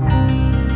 Música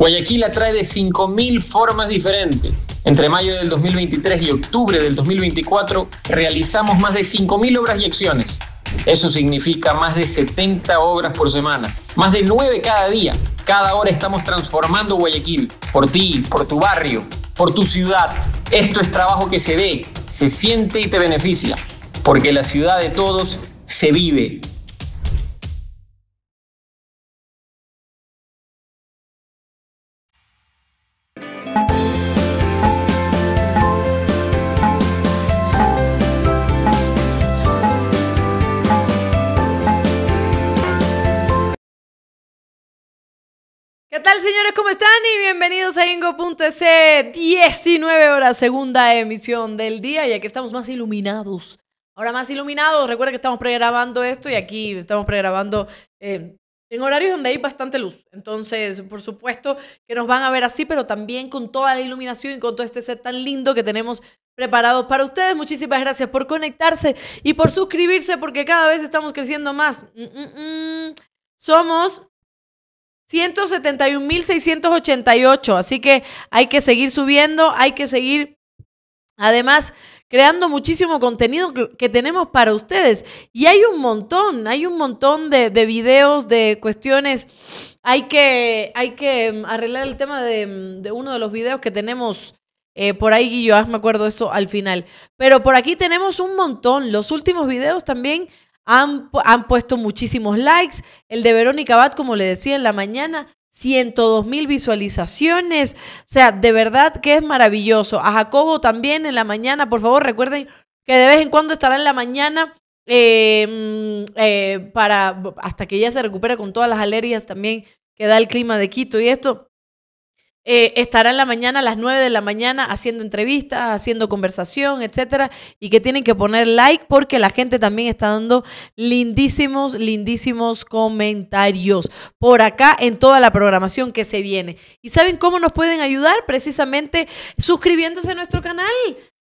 Guayaquil atrae de 5.000 formas diferentes. Entre mayo del 2023 y octubre del 2024 realizamos más de 5.000 obras y acciones. Eso significa más de 70 obras por semana, más de 9 cada día. Cada hora estamos transformando Guayaquil, por ti, por tu barrio, por tu ciudad. Esto es trabajo que se ve, se siente y te beneficia, porque la ciudad de todos se vive, señores? ¿Cómo están? Y bienvenidos a Ingo.es, 19 horas, segunda emisión del día. Y aquí estamos más iluminados. Ahora más iluminados. recuerden que estamos pregrabando esto y aquí estamos pregrabando eh, en horarios donde hay bastante luz. Entonces, por supuesto que nos van a ver así, pero también con toda la iluminación y con todo este set tan lindo que tenemos preparado para ustedes. Muchísimas gracias por conectarse y por suscribirse porque cada vez estamos creciendo más. Mm, mm, mm. Somos 171.688. Así que hay que seguir subiendo, hay que seguir, además, creando muchísimo contenido que tenemos para ustedes. Y hay un montón, hay un montón de, de videos, de cuestiones. Hay que, hay que em, arreglar el tema em, de, uno de los videos que tenemos. Eh, por ahí, Guillo, ah, me acuerdo eso al final. Pero por aquí tenemos un montón. Los últimos videos también han, puesto muchísimos likes. El de Verónica Bat, como le decía en la mañana, 102 mil visualizaciones. O sea, de verdad que es maravilloso. A Jacobo también en la mañana, por favor, recuerden que de vez en cuando estará en la mañana em, eh, para hasta que ya se recupere con todas las alergias también que da el clima de Quito y esto. Eh, estará en la mañana a las 9 de la mañana haciendo entrevistas, haciendo conversación, etcétera, y que tienen que poner like porque la gente también está dando lindísimos, lindísimos comentarios por acá en toda la programación que se viene. ¿Y saben cómo nos pueden ayudar? Precisamente suscribiéndose a nuestro canal,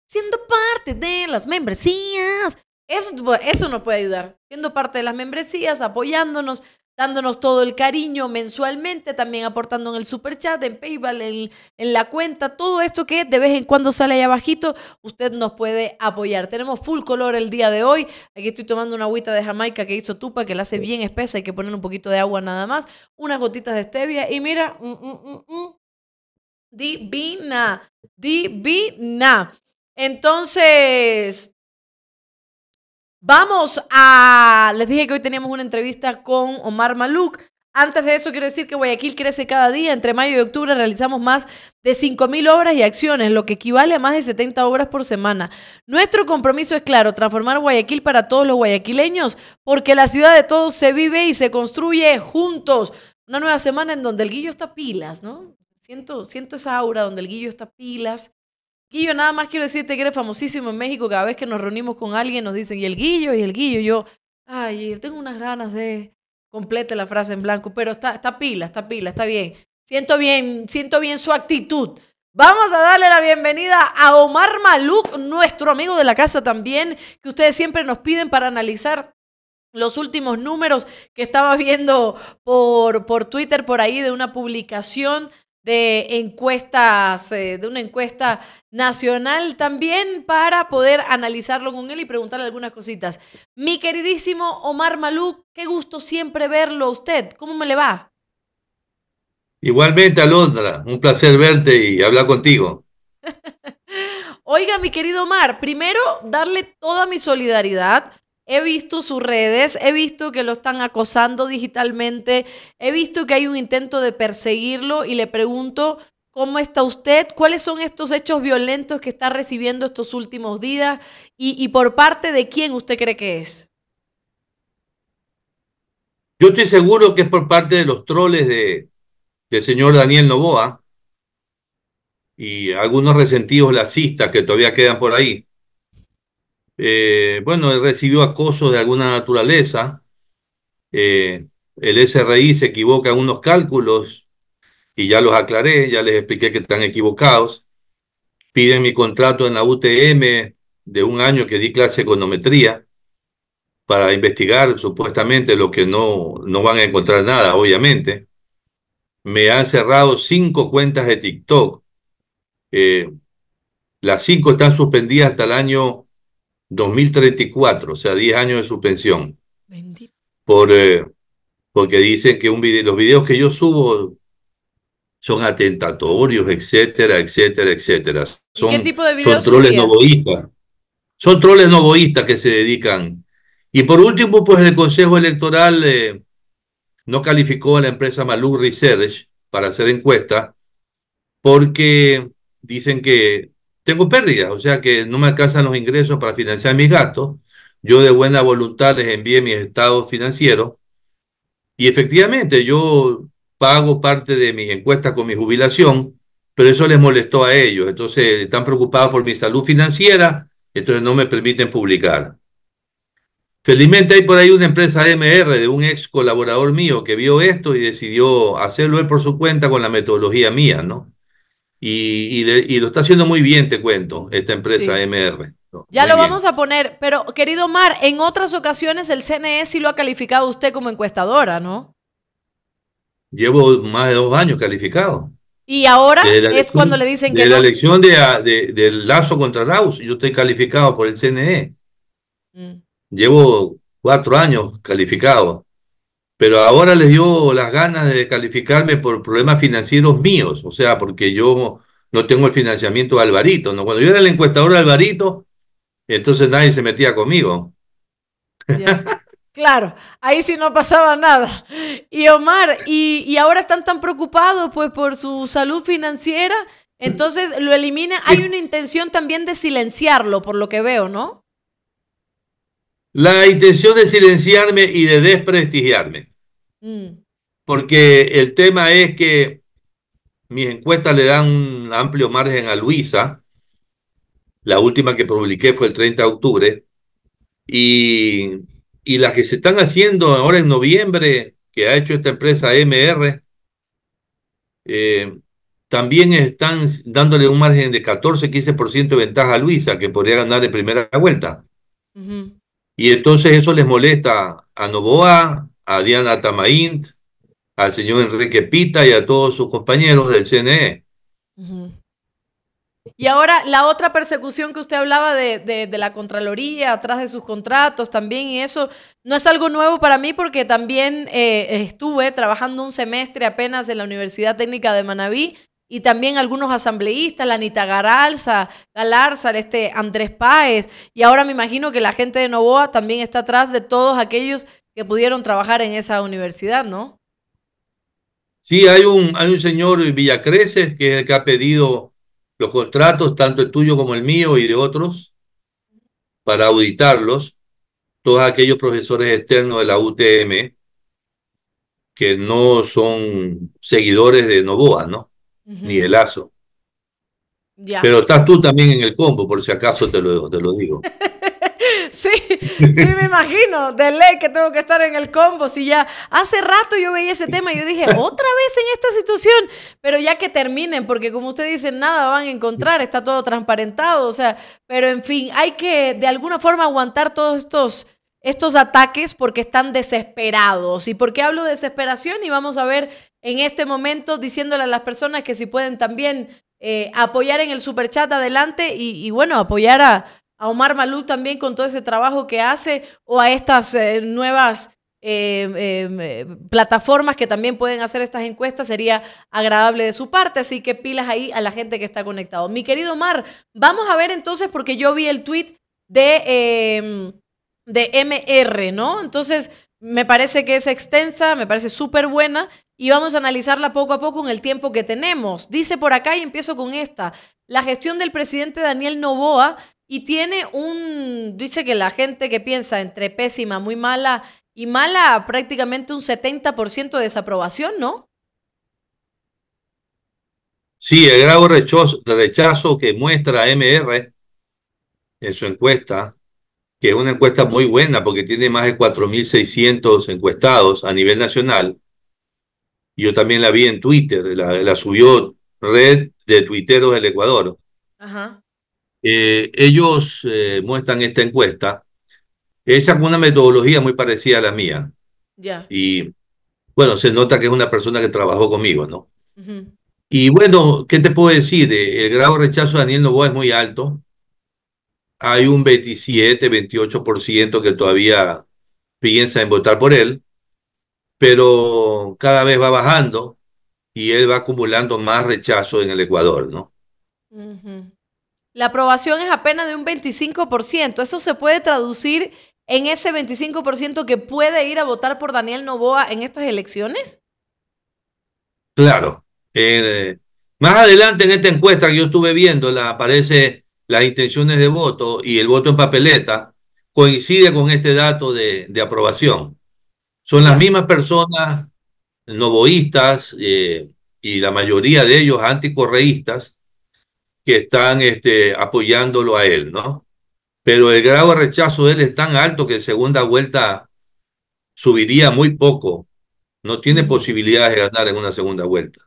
siendo parte de las membresías. Eso, eso nos puede ayudar, siendo parte de las membresías, apoyándonos, dándonos todo el cariño mensualmente, también aportando en el super chat, en PayPal, en, en, la cuenta, todo esto que de vez en cuando sale ahí abajito, usted nos puede apoyar. Tenemos full color el día de hoy. Aquí estoy tomando una agüita de Jamaica que hizo Tupa, que la hace bien espesa, hay que poner un poquito de agua nada más, unas gotitas de stevia y mira, mm, mm, mm, divina, divina. Entonces, Vamos a... Les dije que hoy teníamos una entrevista con Omar Maluk. Antes de eso, quiero decir que Guayaquil crece cada día. Entre mayo y octubre realizamos más de 5.000 obras y acciones, lo que equivale a más de 70 obras por semana. Nuestro compromiso es claro, transformar Guayaquil para todos los guayaquileños, porque la ciudad de todos se vive y se construye juntos. Una nueva semana en donde el guillo está pilas, ¿no? Siento, siento esa aura donde el guillo está pilas, Guillo, nada más quiero decirte que eres famosísimo en México. Cada vez que nos reunimos con alguien nos dicen, y el Guillo, y el Guillo. Yo, ay, yo tengo unas ganas de... Complete la frase en blanco, pero está, pila, está pila, está bien. Siento bien, siento bien su actitud. Vamos a darle la bienvenida a Omar Maluk, nuestro amigo de la casa también, que ustedes siempre nos piden para analizar los últimos números que estaba viendo por, por Twitter, por ahí, de una publicación de encuestas, eh, de una encuesta nacional también para poder analizarlo con él y preguntarle algunas cositas. Mi queridísimo Omar Malú, qué gusto siempre verlo a usted. ¿Cómo me le va? Igualmente, Alondra, un placer verte y hablar contigo. Oiga, mi querido Omar, primero darle toda mi solidaridad He visto sus redes, he visto que lo están acosando digitalmente, he visto que hay un intento de perseguirlo y le pregunto, ¿cómo está usted? ¿Cuáles son estos hechos violentos que está recibiendo estos últimos días? ¿Y, por parte de quién usted cree que es? Yo estoy seguro que es por parte de los troles de, del señor Daniel Novoa y algunos resentidos lacistas que todavía quedan por ahí. Eh, bueno, él recibió acoso de alguna naturaleza. Eh, el SRI se equivoca en unos cálculos y ya los aclaré, ya les expliqué que están equivocados. Piden mi contrato en la UTM de un año que di clase de econometría para investigar supuestamente lo que no, no van a encontrar nada, obviamente. Me han cerrado cinco cuentas de TikTok. Eh, las cinco están suspendidas hasta el año 2034, o sea, 10 años de suspensión. Por, eh, porque dicen que un video, los videos que yo subo son atentatorios, etcétera, etcétera, etcétera. Son, qué tipo de son troles novoístas. Son troles que se dedican. Y por último, pues el Consejo Electoral eh, no calificó a la empresa Malu Research para hacer encuestas porque dicen que tengo pérdida, o sea que no me alcanzan los ingresos para financiar mis gastos. Yo de buena voluntad les envié mis estados financieros y efectivamente yo pago parte de mis encuestas con mi jubilación, pero eso les molestó a ellos. Entonces están preocupados por mi salud financiera, entonces no me permiten publicar. Felizmente hay por ahí una empresa MR de un ex colaborador mío que vio esto y decidió hacerlo él por su cuenta con la metodología mía, ¿no? Y, lo está haciendo muy bien, te cuento, esta empresa MR. ya lo vamos a poner, pero querido Mar, en otras ocasiones el CNE sí lo ha calificado usted como encuestadora, ¿no? Llevo más de dos años calificado. Y ahora es cuando le dicen que... De la elección de, del lazo contra Raus, yo estoy calificado por el CNE. Mm. Llevo cuatro años calificado pero ahora les dio las ganas de calificarme por problemas financieros míos, o sea, porque yo no tengo el financiamiento de Alvarito, ¿no? Cuando yo era el encuestador de Alvarito, entonces nadie se metía conmigo. Claro, ahí sí no pasaba nada. Y Omar, y, ahora están tan preocupados pues por su salud financiera, entonces lo elimina. Hay una intención también de silenciarlo, por lo que veo, ¿no? La intención de silenciarme y de desprestigiarme. Mm. Porque el tema es que mis encuestas le dan un amplio margen a Luisa. La última que publiqué fue el 30 de octubre. Y, las que se están haciendo ahora en noviembre, que ha hecho esta empresa MR, eh, también están dándole un margen de 14-15% de ventaja a Luisa, que podría ganar de primera vuelta. Y entonces eso les molesta a Novoa, a Diana Tamaint, al señor Enrique Pita y a todos sus compañeros del CNE. Y ahora la otra persecución que usted hablaba de, la Contraloría, atrás de sus contratos también, y eso no es algo nuevo para mí porque también eh, estuve trabajando un semestre apenas en la Universidad Técnica de Manabí y también algunos asambleístas, la Anita Garalza, Galarzar, este Andrés Páez, y ahora me imagino que la gente de Novoa también está atrás de todos aquellos pudieron trabajar en esa universidad, ¿no? Sí, hay un, hay un señor Villacreces que que ha pedido los contratos, tanto el tuyo como el mío y de otros, para auditarlos, todos aquellos profesores externos de la UTM que no son seguidores de Novoa, ¿no? Ni de Lazo. Ya. Pero estás tú también en el combo, por si acaso te lo, te lo digo. Sí, sí me imagino, de ley que tengo que estar en el combo. Si ya hace rato yo veía ese tema, yo dije, otra vez en esta situación, pero ya que terminen, porque como usted dice, nada van a encontrar, está todo transparentado, o sea, pero en fin, hay que de alguna forma aguantar todos estos estos ataques porque están desesperados. ¿Y porque hablo de desesperación? Y vamos a ver en este momento diciéndole a las personas que si pueden también eh, apoyar en el superchat adelante y, y bueno, apoyar a, a Omar Malú también con todo ese trabajo que hace o a estas eh, nuevas eh, em, eh, plataformas que también pueden hacer estas encuestas, sería agradable de su parte. Así que pilas ahí a la gente que está conectado. Mi querido Omar, vamos a ver entonces, porque yo vi el tweet de, em, de MR, ¿no? Entonces, me parece que es extensa, me parece súper buena y vamos a analizarla poco a poco en el tiempo que tenemos. Dice por acá y empiezo con esta. La gestión del presidente Daniel Novoa y tiene un, dice que la gente que piensa entre pésima, muy mala y mala, prácticamente un 70% de desaprobación, ¿no? Sí, el grado de rechazo, que muestra MR en su encuesta, que es una encuesta muy buena porque tiene más de 4.600 encuestados a nivel nacional. Yo también la vi en Twitter, la, la subió Red de Tuiteros del Ecuador. Ajá. Eh, ellos eh, muestran esta encuesta, es con una metodología muy parecida a la mía. Y bueno, se nota que es una persona que trabajó conmigo, ¿no? Y bueno, ¿qué te puedo decir? Eh, el grado de rechazo de Daniel Novoa es muy alto. Hay un 27, 28% que todavía piensa en votar por él, pero cada vez va bajando y él va acumulando más rechazo en el Ecuador, ¿no? La aprobación es apenas de un 25%. Eso se puede traducir en ese 25% que puede ir a votar por Daniel Novoa en estas elecciones? Claro. Eh, más adelante en esta encuesta que yo estuve viendo, la, aparece las intenciones de voto y el voto en papeleta coincide con este dato de, aprobación. Son las mismas personas novoístas eh, y la mayoría de ellos anticorreístas que están este, apoyándolo a él, ¿no? Pero el grado de rechazo de él es tan alto que en segunda vuelta subiría muy poco. No tiene posibilidades de ganar en una segunda vuelta.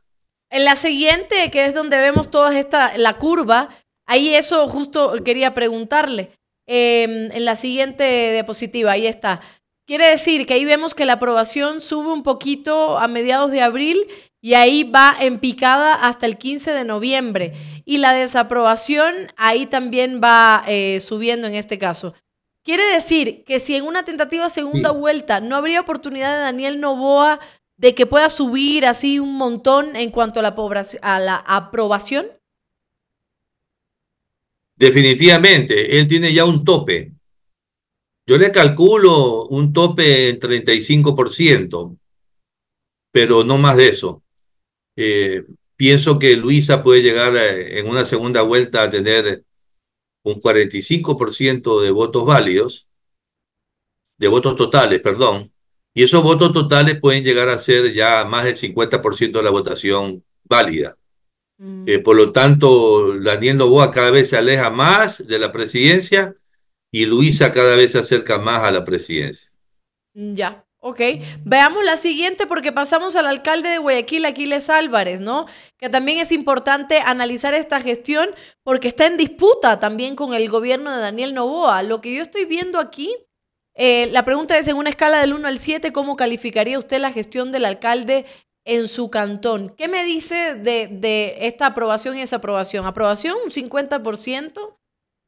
En la siguiente, que es donde vemos toda esta, la curva, ahí eso justo quería preguntarle. Em, en la siguiente diapositiva, ahí está. Quiere decir que ahí vemos que la aprobación sube un poquito a mediados de abril y ahí va en picada hasta el 15 de noviembre. Y la desaprobación ahí también va eh, subiendo en este caso. Quiere decir que si en una tentativa segunda vuelta no habría oportunidad de Daniel Novoa de que pueda subir así un montón en cuanto a la, a la aprobación. Definitivamente, él tiene ya un tope. Yo le calculo un tope en 35%, pero no más de eso. Eh, pienso que Luisa puede llegar eh, en una segunda vuelta a tener un 45% de votos válidos, de votos totales, perdón, y esos votos totales pueden llegar a ser ya más del 50% de la votación válida. Mm. Eh, por lo tanto, Daniel Novoa cada vez se aleja más de la presidencia y Luisa cada vez se acerca más a la presidencia. Ya. Ok, veamos la siguiente porque pasamos al alcalde de Guayaquil, Aquiles Álvarez, ¿no? Que también es importante analizar esta gestión porque está en disputa también con el gobierno de Daniel Novoa. Lo que yo estoy viendo aquí, eh, la pregunta es en una escala del 1 al 7, ¿cómo calificaría usted la gestión del alcalde en su cantón? ¿Qué me dice de, esta aprobación y desaprobación? ¿Aprobación un 50%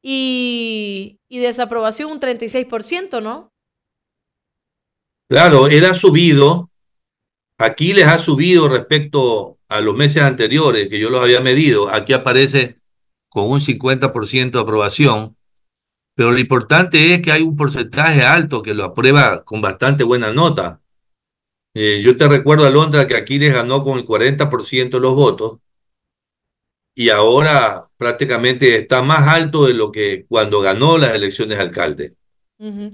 y desaprobación un 36%, ¿no? Claro, él ha subido, aquí les ha subido respecto a los meses anteriores que yo los había medido, aquí aparece con un 50% de aprobación, pero lo importante es que hay un porcentaje alto que lo aprueba con bastante buena nota. Eh, yo te recuerdo, a Londra que aquí les ganó con el 40% de los votos y ahora prácticamente está más alto de lo que cuando ganó las elecciones alcalde. ¿No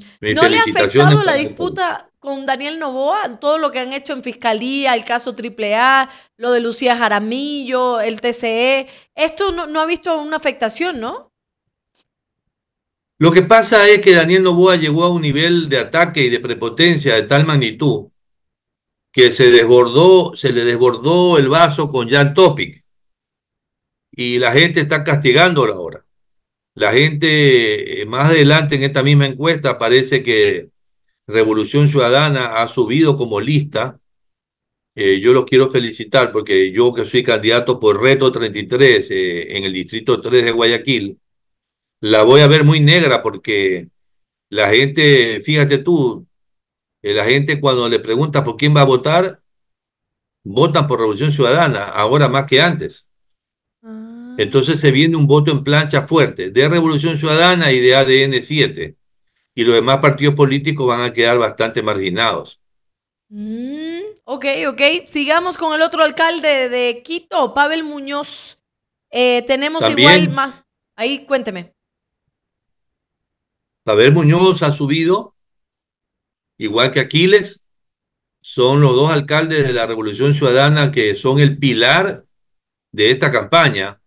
le ha afectado la disputa con Daniel Novoa, todo lo que han hecho en fiscalía, el caso AAA, lo de Lucía Jaramillo, el TCE. Esto no, ha visto una afectación, ¿no? Lo que pasa es que Daniel Novoa llegó a un nivel de ataque y de prepotencia de tal magnitud que se desbordó, se le desbordó el vaso con Jan Topic. Y la gente está castigándolo ahora. La gente, eh, más adelante en esta misma encuesta, parece que Revolución Ciudadana ha subido como lista. Eh, yo los quiero felicitar porque yo que soy candidato por Reto 33 eh, en el Distrito 3 de Guayaquil, la voy a ver muy negra porque la gente, fíjate tú, eh, la gente cuando le pregunta por quién va a votar, votan por Revolución Ciudadana, ahora más que antes. Ah. Entonces se viene un voto en plancha fuerte de Revolución Ciudadana y de ADN 7 y los demás partidos políticos van a quedar bastante marginados. Mm, ok, ok. Sigamos con el otro alcalde de Quito, Pavel Muñoz. Eh, tenemos igual más. Ahí, cuénteme. Pavel Muñoz ha subido, igual que Aquiles. Son los dos alcaldes de la Revolución Ciudadana que son el pilar de esta campaña.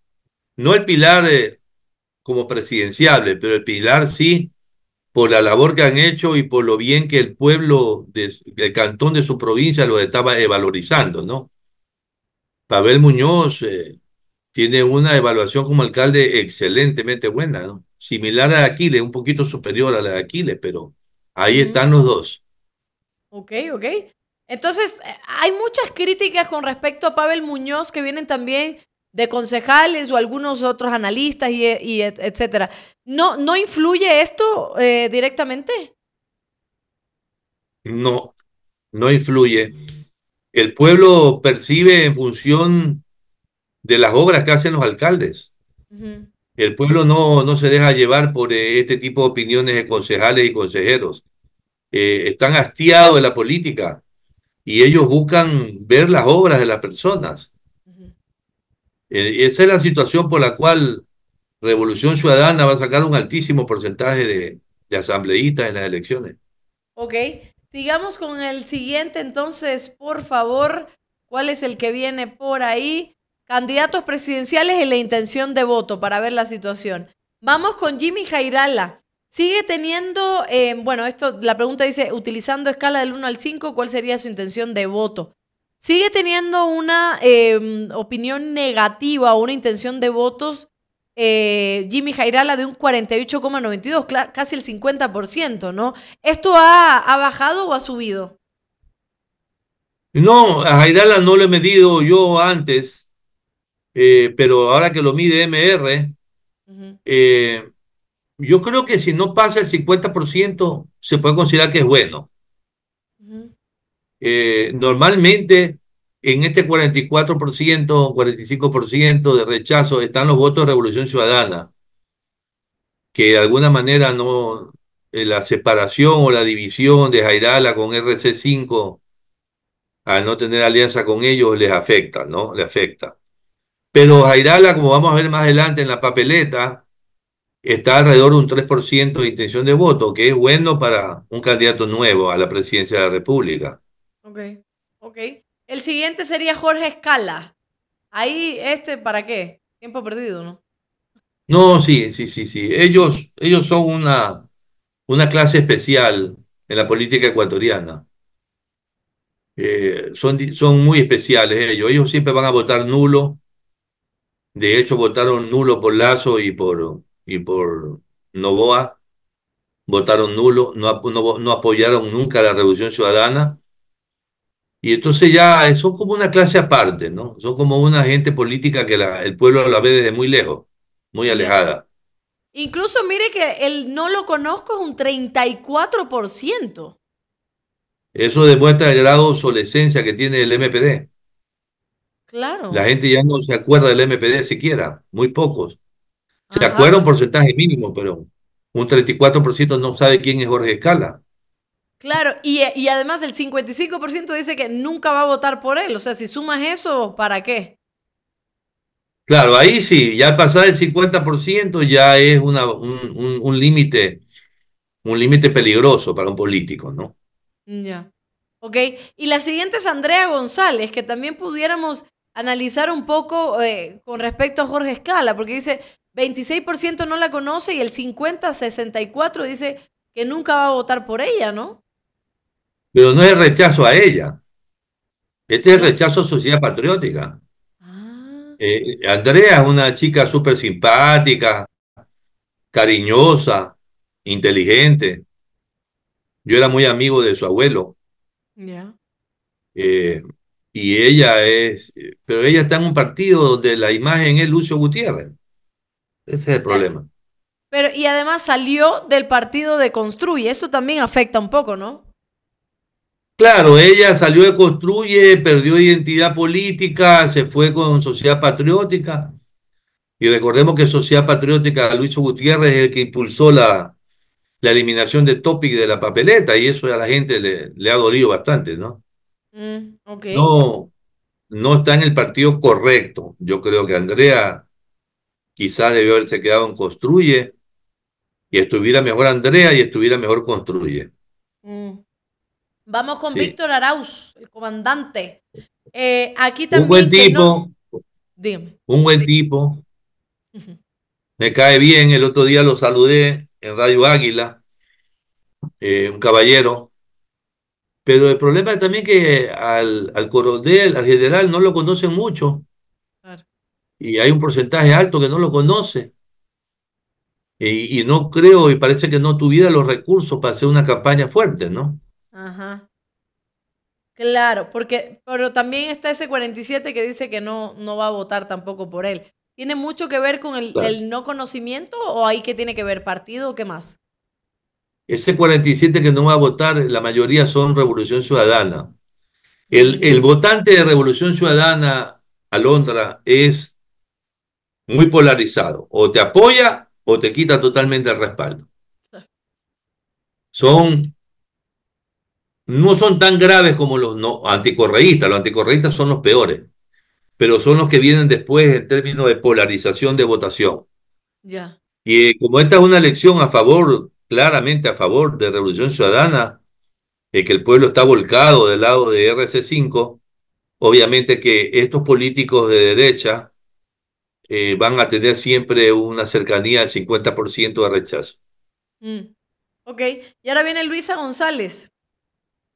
No el pilar eh, como presidenciable, pero el pilar sí por la labor que han hecho y por lo bien que el pueblo del cantón de su provincia lo estaba valorizando, ¿no? Pavel Muñoz eh, tiene una evaluación como alcalde excelentemente buena, ¿no? Similar a Aquiles, un poquito superior a la de Aquiles, pero ahí están los dos. Ok, ok. Entonces, eh, hay muchas críticas con respecto a Pavel Muñoz que vienen también de concejales o algunos otros analistas y, etcétera. ¿No, ¿No influye esto eh, directamente? No, no influye. El pueblo percibe en función de las obras que hacen los alcaldes. El pueblo no, no se deja llevar por eh, este tipo de opiniones de concejales y consejeros. Eh, están hastiados de la política y ellos buscan ver las obras de las personas eh, esa es la situación por la cual Revolución Ciudadana va a sacar un altísimo porcentaje de, de asambleístas en las elecciones. Ok, sigamos con el siguiente entonces, por favor, ¿cuál es el que viene por ahí? Candidatos presidenciales en la intención de voto para ver la situación. Vamos con Jimmy Jairala. Sigue teniendo, eh, bueno, esto, la pregunta dice, utilizando escala del 1 al 5, ¿cuál sería su intención de voto? sigue teniendo una em, opinión negativa o una intención de votos eh, Jimmy Jairala de un 48,92, casi el 50%, ¿no? ¿Esto ha, bajado o ha subido? No, a Jairala no lo he medido yo antes, eh, pero ahora que lo mide MR, eh, yo creo que si no pasa el 50%, se puede considerar que es bueno. Eh, normalmente en este 44%, 45% de rechazo están los votos de Revolución Ciudadana, que de alguna manera no eh, la separación o la división de Jairala con RC5 al no tener alianza con ellos les afecta, ¿no? Le afecta. Pero Jairala, como vamos a ver más adelante en la papeleta, está alrededor de un 3% de intención de voto, que es bueno para un candidato nuevo a la presidencia de la República. Ok, ok. El siguiente sería Jorge Escala. Ahí, este, ¿para qué? Tiempo perdido, ¿no? No, sí, sí, sí, sí. Ellos, ellos son una, una clase especial en la política ecuatoriana. Eh, son, son muy especiales ellos. Ellos siempre van a votar nulo. De hecho, votaron nulo por Lazo y por, y por Novoa. Votaron nulo, no apoyaron nunca la Revolución Ciudadana y entonces ya eh, son como una clase aparte, ¿no? Son como una gente política que el pueblo la ve desde muy lejos, muy alejada. Incluso mire que el no lo conozco es un 34%. Eso demuestra el grado de obsolescencia que tiene el MPD. Claro. La gente ya no se acuerda del MPD siquiera, muy pocos. Se acuerda un porcentaje mínimo, pero un 34% no sabe quién es Jorge Escala. Claro, y, y además el 55% dice que nunca va a votar por él. O sea, si sumas eso, ¿para qué? Claro, ahí sí, ya pasar el 50% ya es una, un, límite un límite peligroso para un político, ¿no? Ya. Ok, y la siguiente es Andrea González, que también pudiéramos analizar un poco eh, con respecto a Jorge Escala, porque dice 26% no la conoce y el 50-64 dice que nunca va a votar por ella, ¿no? Pero no es rechazo a ella. Este es rechazo a sociedad patriótica. Ah. Eh, Andrea es una chica súper simpática, cariñosa, inteligente. Yo era muy amigo de su abuelo. Eh, y ella es, pero ella está en un partido donde la imagen es Lucio Gutiérrez. Ese es el problema. Pero, y además salió del partido de Construye, eso también afecta un poco, ¿no? Claro, ella salió de Construye, perdió identidad política, se fue con Sociedad Patriótica. Y recordemos que Sociedad Patriótica, Luis Gutiérrez, es el que impulsó la, la eliminación de Topic de la papeleta, y eso a la gente le, ha dolido bastante, ¿no? Mm, no, no está en el partido correcto. Yo creo que Andrea quizás debió haberse quedado en Construye, y estuviera mejor Andrea y estuviera mejor Construye. Mm. Vamos con Víctor Arauz, el comandante. Eh, aquí también. Un buen tipo. Un buen tipo. Me cae bien. El otro día lo saludé en Radio Águila. Eh, un caballero. Pero el problema es también que al, coronel, al general, no lo conocen mucho. Y hay un porcentaje alto que no lo conoce. Eh, y no creo, y parece que no tuviera los recursos para hacer una campaña fuerte, ¿no? Ajá. Claro, porque, pero también está ese 47 que dice que no, no va a votar tampoco por él. ¿Tiene mucho que ver con el, no conocimiento o hay que tiene que ver partido o qué más? Ese 47 que no va a votar, la mayoría son Revolución Ciudadana. El, el votante de Revolución Ciudadana, Alondra, es muy polarizado. O te apoya o te quita totalmente el respaldo. Son no son tan graves como los no, anticorreístas, los anticorreístas son los peores, pero son los que vienen después en términos de polarización de votación. Ya. Y eh, como esta es una elección a favor, claramente a favor de Revolución Ciudadana, eh, que el pueblo está volcado del lado de RC5, obviamente que estos políticos de derecha eh, van a tener siempre una cercanía del 50% de rechazo. Mm. Ok, y ahora viene Luisa González.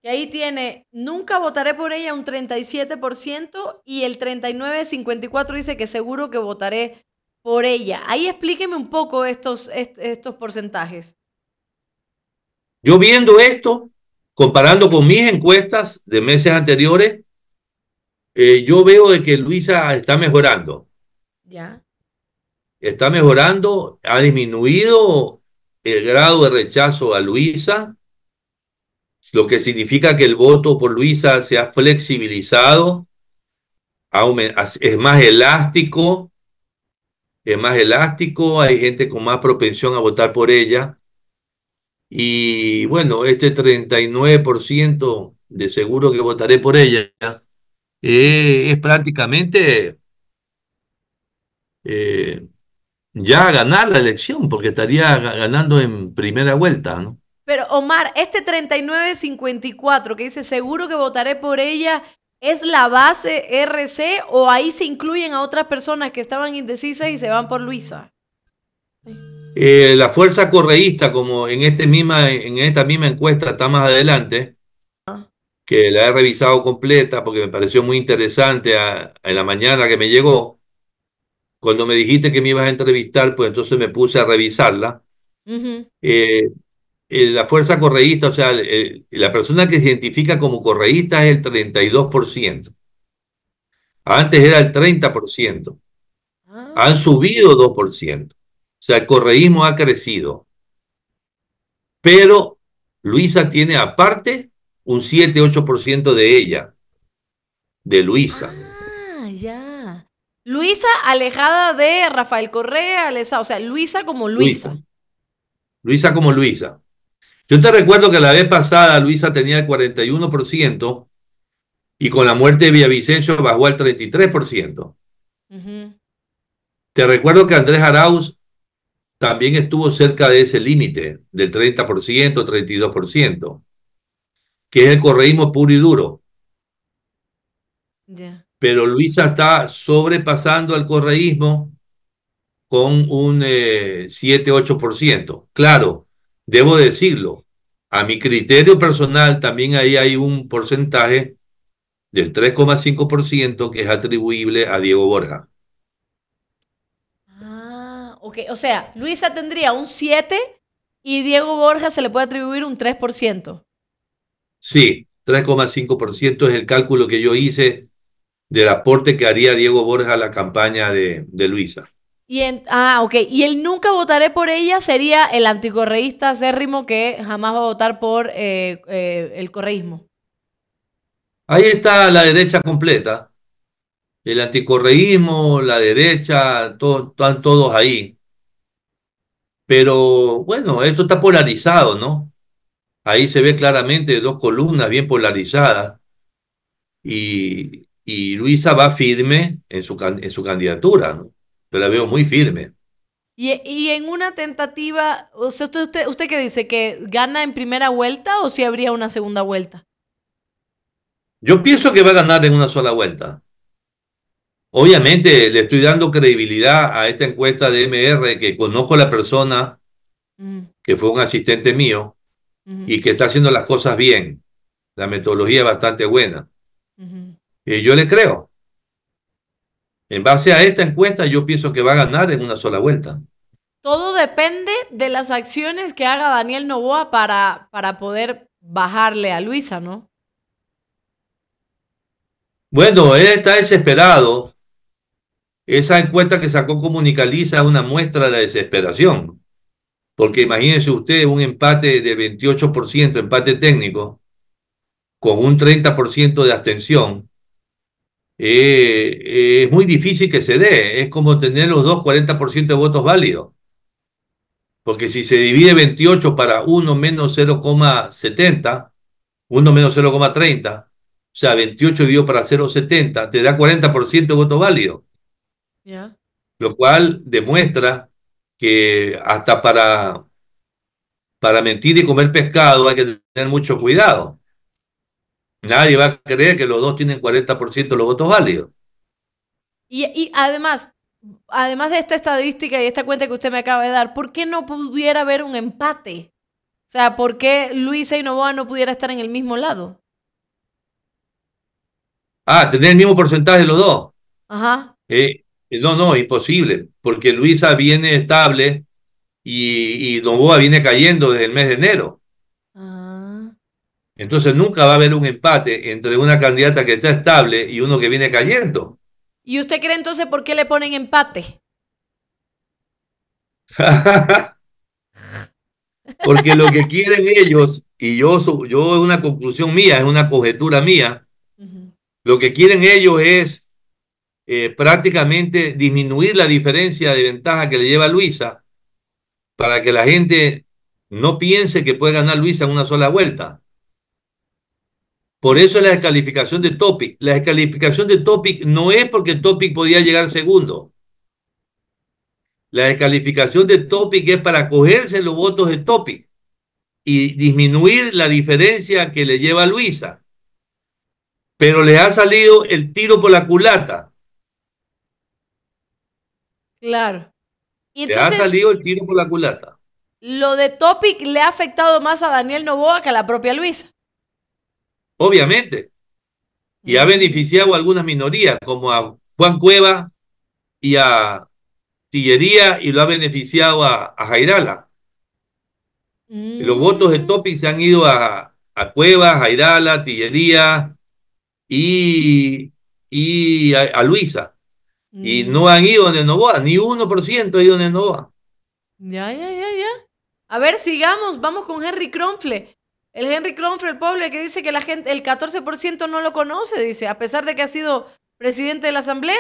Y ahí tiene, nunca votaré por ella un 37% y el 39,54 dice que seguro que votaré por ella. Ahí explíqueme un poco estos, estos porcentajes. Yo viendo esto, comparando con mis encuestas de meses anteriores, eh, yo veo de que Luisa está mejorando. Ya. Está mejorando, ha disminuido el grado de rechazo a Luisa lo que significa que el voto por Luisa se ha flexibilizado, es más elástico, es más elástico, hay gente con más propensión a votar por ella. Y bueno, este 39% de seguro que votaré por ella eh, es prácticamente eh, ya ganar la elección, porque estaría ganando en primera vuelta, ¿no? Pero Omar, este 3954 que dice seguro que votaré por ella, ¿es la base RC o ahí se incluyen a otras personas que estaban indecisas y se van por Luisa? Eh, la fuerza correísta, como en, este misma, en esta misma encuesta está más adelante, ah. que la he revisado completa porque me pareció muy interesante en la mañana que me llegó. Cuando me dijiste que me ibas a entrevistar, pues entonces me puse a revisarla. Eh, la fuerza correísta, o sea, la persona que se identifica como correísta es el 32%. Antes era el 30%. Ah. Han subido 2%. O sea, el correísmo ha crecido. Pero Luisa tiene aparte un 7-8% de ella, de Luisa. Ah, ya. Luisa alejada de Rafael Correa, o sea, Luisa como Luisa, Luisa como Luisa. Yo te recuerdo que la vez pasada Luisa tenía el 41% y con la muerte de Villavicencio bajó al 33%. Te recuerdo que Andrés Arauz también estuvo cerca de ese límite del 30%, 32%, que es el correísmo puro y duro. Pero Luisa está sobrepasando al correísmo con un 7-8%. Eh, claro, Debo decirlo, a mi criterio personal también ahí hay un porcentaje del 3,5% que es atribuible a Diego Borja. Ah, ok. O sea, Luisa tendría un 7 y Diego Borja se le puede atribuir un 3%. Sí, 3,5% es el cálculo que yo hice del aporte que haría Diego Borja a la campaña de, de Luisa. Y ah, ok. Y el nunca votaré por ella sería el anticorreísta acérrimo que jamás va a votar por eh, eh, el correísmo. Ahí está la derecha completa. El anticorreísmo, la derecha, están todos ahí. Pero bueno, esto está polarizado, ¿no? Ahí se ve claramente dos columnas bien polarizadas. Y, Luisa va firme en su, en su candidatura, ¿no? Pero la veo muy firme. Y, en una tentativa, o usted, usted, qué dice? ¿Que gana en primera vuelta o si habría una segunda vuelta? Yo pienso que va a ganar en una sola vuelta. Obviamente le estoy dando credibilidad a esta encuesta de MR que conozco a la persona mm. que fue un asistente mío y que está haciendo las cosas bien. La metodología es bastante buena. Y eh, yo le creo. En base a esta encuesta, yo pienso que va a ganar en una sola vuelta. Todo depende de las acciones que haga Daniel Novoa para, para poder bajarle a Luisa, ¿no? Bueno, él está desesperado. Esa encuesta que sacó Comunicaliza es una muestra de la desesperación. Porque imagínense usted un empate de 28%, empate técnico, con un 30% de abstención eh, eh, es muy difícil que se dé. Es como tener los dos 40% de votos válidos. Porque si se divide 28 para 1 menos 0,70, 1 menos 0,30, o sea, 28 dividido para 0,70, te da 40% de votos válidos. Lo cual demuestra que hasta para, para mentir y comer pescado hay que tener mucho cuidado. Nadie va a creer que los dos tienen 40% de los votos válidos. Y, además, además de esta estadística y esta cuenta que usted me acaba de dar, ¿por qué no pudiera haber un empate? O sea, ¿por qué Luisa y Novoa no pudiera estar en el mismo lado? Ah, tener el mismo porcentaje de los dos. Ajá. Eh, eh, no, no, imposible, porque Luisa viene estable y, y Novoa viene cayendo desde el mes de enero. Entonces nunca va a haber un empate entre una candidata que está estable y uno que viene cayendo. ¿Y usted cree entonces por qué le ponen empate? Porque lo que quieren ellos, y yo, yo es una conclusión mía, es una conjetura mía, lo que quieren ellos es eh, prácticamente disminuir la diferencia de ventaja que le lleva Luisa para que la gente no piense que puede ganar Luisa en una sola vuelta. Por eso la descalificación de Topic. La descalificación de Topic no es porque Topic podía llegar segundo. La descalificación de Topic es para cogerse los votos de Topic y disminuir la diferencia que le lleva a Luisa. Pero le ha salido el tiro por la culata. Claro. le ha salido el tiro por la culata. Lo de Topic le ha afectado más a Daniel Novoa que a la propia Luisa obviamente. Y ha mm. beneficiado a algunas minorías, como a Juan Cueva y a Tillería, y lo ha beneficiado a, Jairala. Los mm. votos de Topic se han ido a, a Cueva, Jairala, Tillería y, y a, Luisa. Y mm. no han ido a Novoa, ni 1% ha ido a Nenovoa. Ya, ya, ya, ya. A ver, sigamos, vamos con Henry Cronfle. El Henry Cronfle, el pobre, que dice que la gente, el 14% no lo conoce, dice, a pesar de que ha sido presidente de la Asamblea.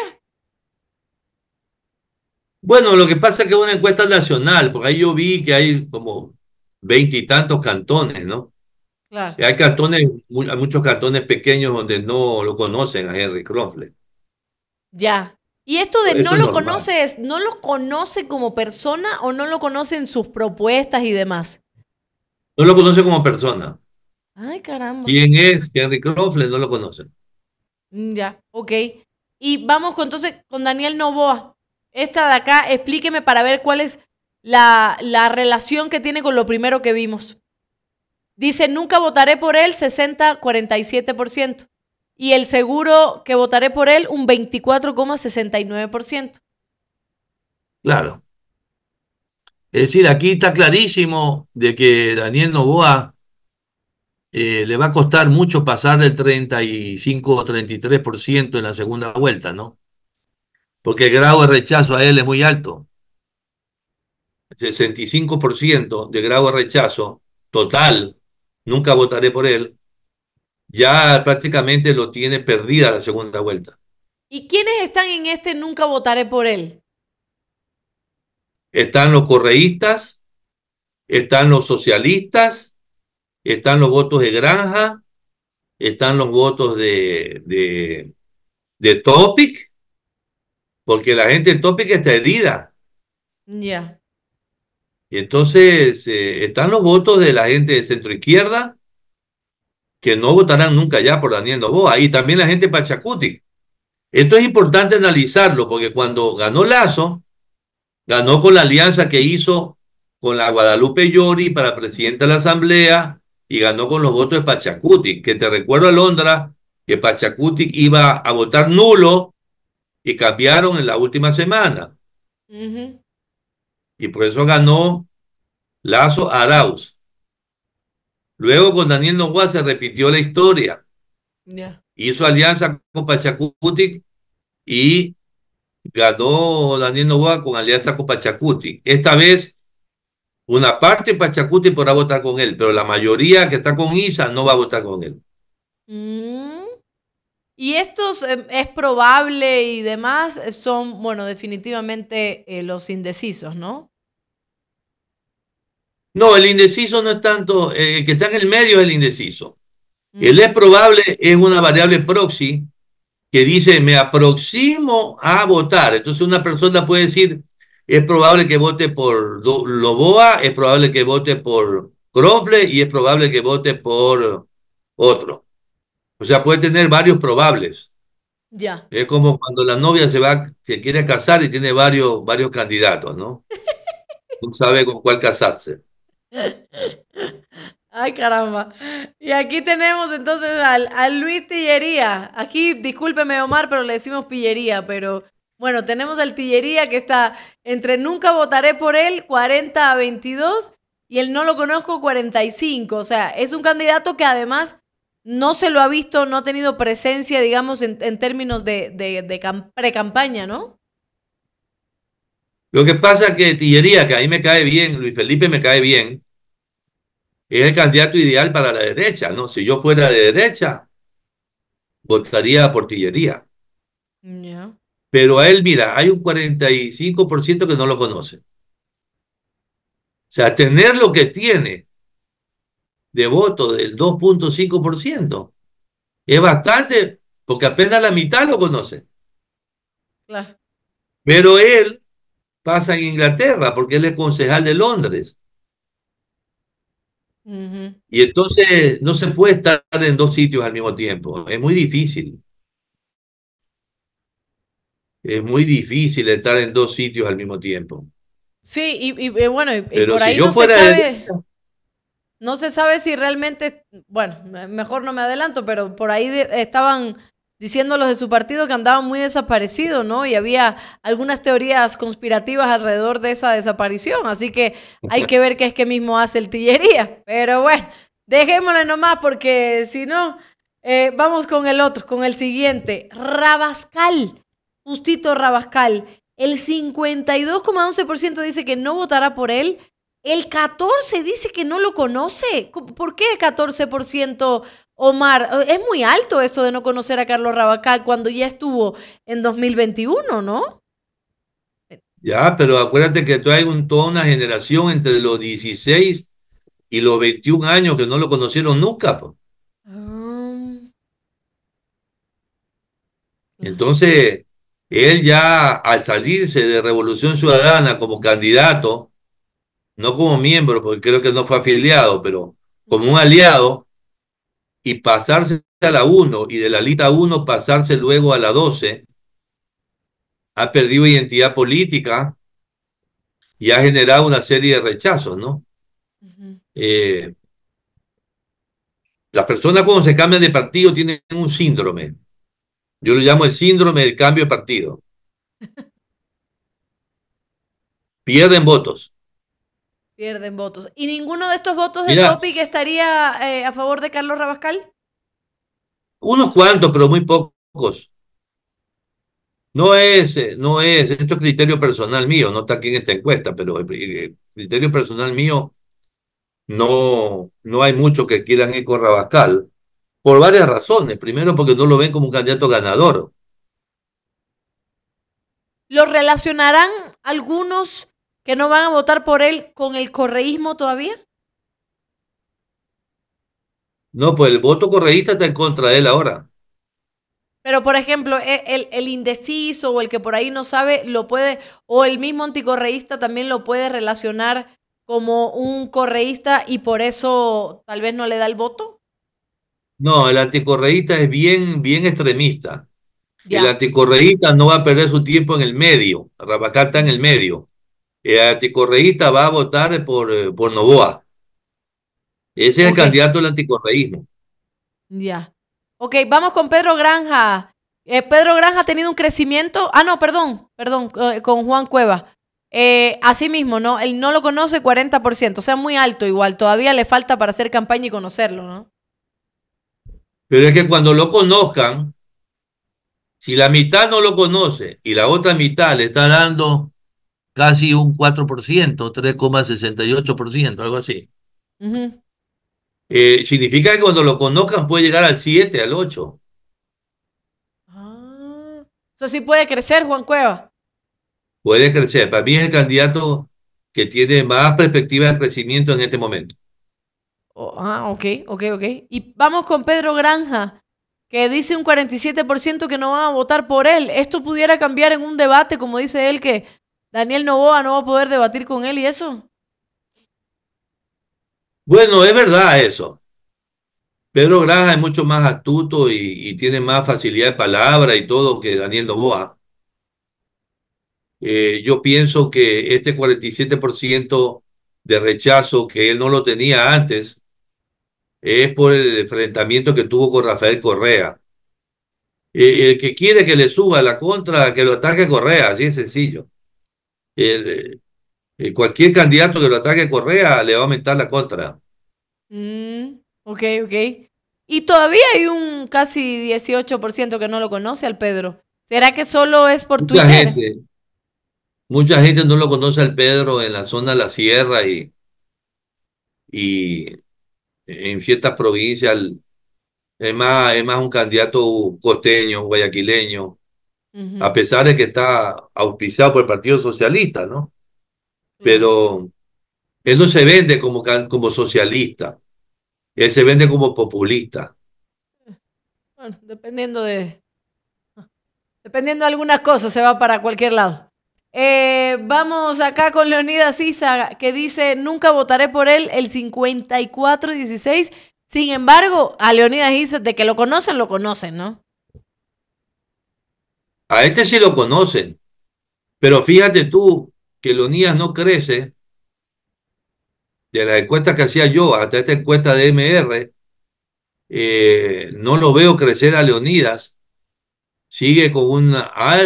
Bueno, lo que pasa es que es una encuesta nacional, porque ahí yo vi que hay como veintitantos cantones, ¿no? Claro. Hay cantones, hay muchos cantones pequeños donde no lo conocen a Henry Kronfle. Ya. Y esto de no lo conoce es, ¿no lo conoce como persona o no lo conocen sus propuestas y demás? No lo conoce como persona. Ay, caramba. ¿Quién es? Henry Crofle, no lo conoce. Mm, ya, ok. Y vamos entonces con Daniel Novoa. Esta de acá, explíqueme para ver cuál es la, la relación que tiene con lo primero que vimos. Dice, nunca votaré por él, 60-47%. Y el seguro que votaré por él, un 24,69%. Claro. Es decir, aquí está clarísimo de que Daniel Novoa eh, le va a costar mucho pasar del 35 o 33% en la segunda vuelta, ¿no? Porque el grado de rechazo a él es muy alto. 65% de grado de rechazo total, nunca votaré por él, ya prácticamente lo tiene perdida la segunda vuelta. ¿Y quiénes están en este nunca votaré por él? están los correístas, están los socialistas, están los votos de Granja, están los votos de, de, de Topic, porque la gente de Topic está herida. Ya. Y entonces eh, están los votos de la gente de centro izquierda, que no votarán nunca ya por Daniel Novoa, y también la gente de Pachacuti. Esto es importante analizarlo, porque cuando ganó Lazo, ganó con la alianza que hizo con la Guadalupe Yori para presidente de la Asamblea y ganó con los votos de Pachacuti, que te recuerdo, a Londra que Pachacuti iba a votar nulo y cambiaron en la última semana. Y por eso ganó Lazo Arauz. Luego con Daniel Noguá se repitió la historia. Hizo alianza con Pachacuti y ganó Daniel Novoa con alianza con Pachacuti. Esta vez, una parte de Pachacuti podrá votar con él, pero la mayoría que está con Isa no va a votar con él. Mm. Y estos eh, es probable y demás eh, son, bueno, definitivamente eh, los indecisos, ¿no? No, el indeciso no es tanto, el que está en el medio es el indeciso. Mm. El es probable es una variable proxy que dice, me aproximo a votar. Entonces una persona puede decir, es probable que vote por Loboa, es probable que vote por Crofle y es probable que vote por otro. O sea, puede tener varios probables. Ya. Es como cuando la novia se va, se quiere casar y tiene varios, varios candidatos, ¿no? No sabe con cuál casarse. Ay, caramba. Y aquí tenemos entonces al, a Luis Tillería. Aquí, discúlpeme, Omar, pero le decimos pillería, pero bueno, tenemos al Tillería que está entre nunca votaré por él, 40 a 22, y el no lo conozco, 45. O sea, es un candidato que además no se lo ha visto, no ha tenido presencia, digamos, en, términos de, de pre-campaña, ¿no? Lo que pasa es que Tillería, que ahí me cae bien, Luis Felipe me cae bien, es el candidato ideal para la derecha, ¿no? Si yo fuera de derecha, votaría a portillería Pero a él, mira, hay un 45% que no lo conoce. O sea, tener lo que tiene de voto del 2.5% es bastante, porque apenas la mitad lo conoce. Claro. Pero él pasa en Inglaterra porque él es concejal de Londres. Y entonces no se puede estar en dos sitios al mismo tiempo. Es muy difícil. Es muy difícil estar en dos sitios al mismo tiempo. Sí, y, eh, bueno, por ahí no se sabe... no se sabe si realmente, bueno, mejor no me adelanto, pero por ahí estaban diciendo los de su partido que andaban muy desaparecidos, ¿no? Y había algunas teorías conspirativas alrededor de esa desaparición, así que hay que ver qué es que mismo hace el Tillería. Pero bueno, dejémosle nomás porque si no, eh, vamos con el otro, con el siguiente. Rabascal, justito Rabascal. El 52,11% dice que no votará por él el 14 dice que no lo conoce. ¿Por qué 14%, Omar? Eh, es muy alto esto de no conocer a Carlos Rabacal cuando ya estuvo en 2021, ¿no? Ya, pero acuérdate que tú hay un, toda una generación entre los 16 y los 21 años que no lo conocieron nunca. Ah. Entonces, él ya al salirse de Revolución Ciudadana como candidato, no como miembro, porque creo que no fue afiliado, pero como un aliado, y pasarse a la 1 y de la lista 1 pasarse luego a la 12, ha perdido identidad política y ha generado una serie de rechazos, ¿no? Eh, las personas cuando se cambian de partido tienen un síndrome. Yo lo llamo el síndrome del cambio de partido. Pierden votos. Pierden votos. ¿Y ninguno de estos votos de Topic estaría eh, a favor de Carlos Rabascal? Unos cuantos, pero muy pocos. No es, eh, no es, esto es criterio personal mío, no está aquí en esta encuesta, pero eh, criterio personal mío no, no hay muchos que quieran ir con Rabascal, por varias razones. Primero, porque no lo ven como un candidato ganador. ¿Lo relacionarán algunos que no van a votar por él con el correísmo todavía? No, pues el voto correísta está en contra de él ahora. Pero, por ejemplo, e, el, indeciso o el que por ahí no sabe, lo puede, o el mismo anticorreísta también lo puede relacionar como un correísta y por eso tal vez no le da el voto. No, el anticorreísta es bien, bien extremista. El anticorreísta no va a perder su tiempo en el medio. Rabacá está en el medio el eh, anticorreísta va a votar por, eh, por Novoa. Ese es el candidato del anticorreísmo. Ya. Ok, vamos con Pedro Granja. Eh, Pedro Granja ha tenido un crecimiento. Ah, no, perdón, perdón, con Juan Cueva. Eh, así mismo, ¿no? Él no lo conoce 40%, o sea, muy alto igual. Todavía le falta para hacer campaña y conocerlo, ¿no? Pero es que cuando lo conozcan, si la mitad no lo conoce y la otra mitad le está dando casi un 4%, 3,68%, algo así. Eh, significa que cuando lo conozcan puede llegar al 7, al 8. Ah, eso sí puede crecer, Juan Cueva. Puede crecer. Para mí es el candidato que tiene más perspectiva de crecimiento en este momento. Oh, ah, ok, ok, ok. Y vamos con Pedro Granja, que dice un 47% que no van a votar por él. Esto pudiera cambiar en un debate, como dice él, que Daniel Novoa no va a poder debatir con él y eso. Bueno, es verdad eso. Pedro Graja es mucho más astuto y, tiene más facilidad de palabra y todo que Daniel Novoa. Eh, yo pienso que este 47% de rechazo que él no lo tenía antes es por el enfrentamiento que tuvo con Rafael Correa. Eh, el que quiere que le suba la contra, que lo ataque Correa, así es sencillo el, eh, eh, cualquier candidato que lo ataque Correa le va a aumentar la contra. Mm, ok, ok. Y todavía hay un casi 18% que no lo conoce al Pedro. ¿Será que solo es por mucha Gente, mucha gente no lo conoce al Pedro en la zona de la sierra y, y en ciertas provincias. Es más, es más un candidato costeño, guayaquileño, a pesar de que está auspiciado por el Partido Socialista, ¿no? Pero él no se vende como, como socialista, él se vende como populista. Eh, bueno, dependiendo de... Ah, dependiendo de algunas cosas, se va para cualquier lado. Eh, vamos acá con Leonidas Isa, que dice, nunca votaré por él el 54-16. Sin embargo, a Leonidas Isa, de que lo conocen, lo conocen, ¿no? A este sí lo conocen. Pero fíjate tú que Leonidas no crece de las encuestas que hacía yo hasta esta encuesta de MR. Eh, no lo veo crecer a Leonidas. Sigue con un...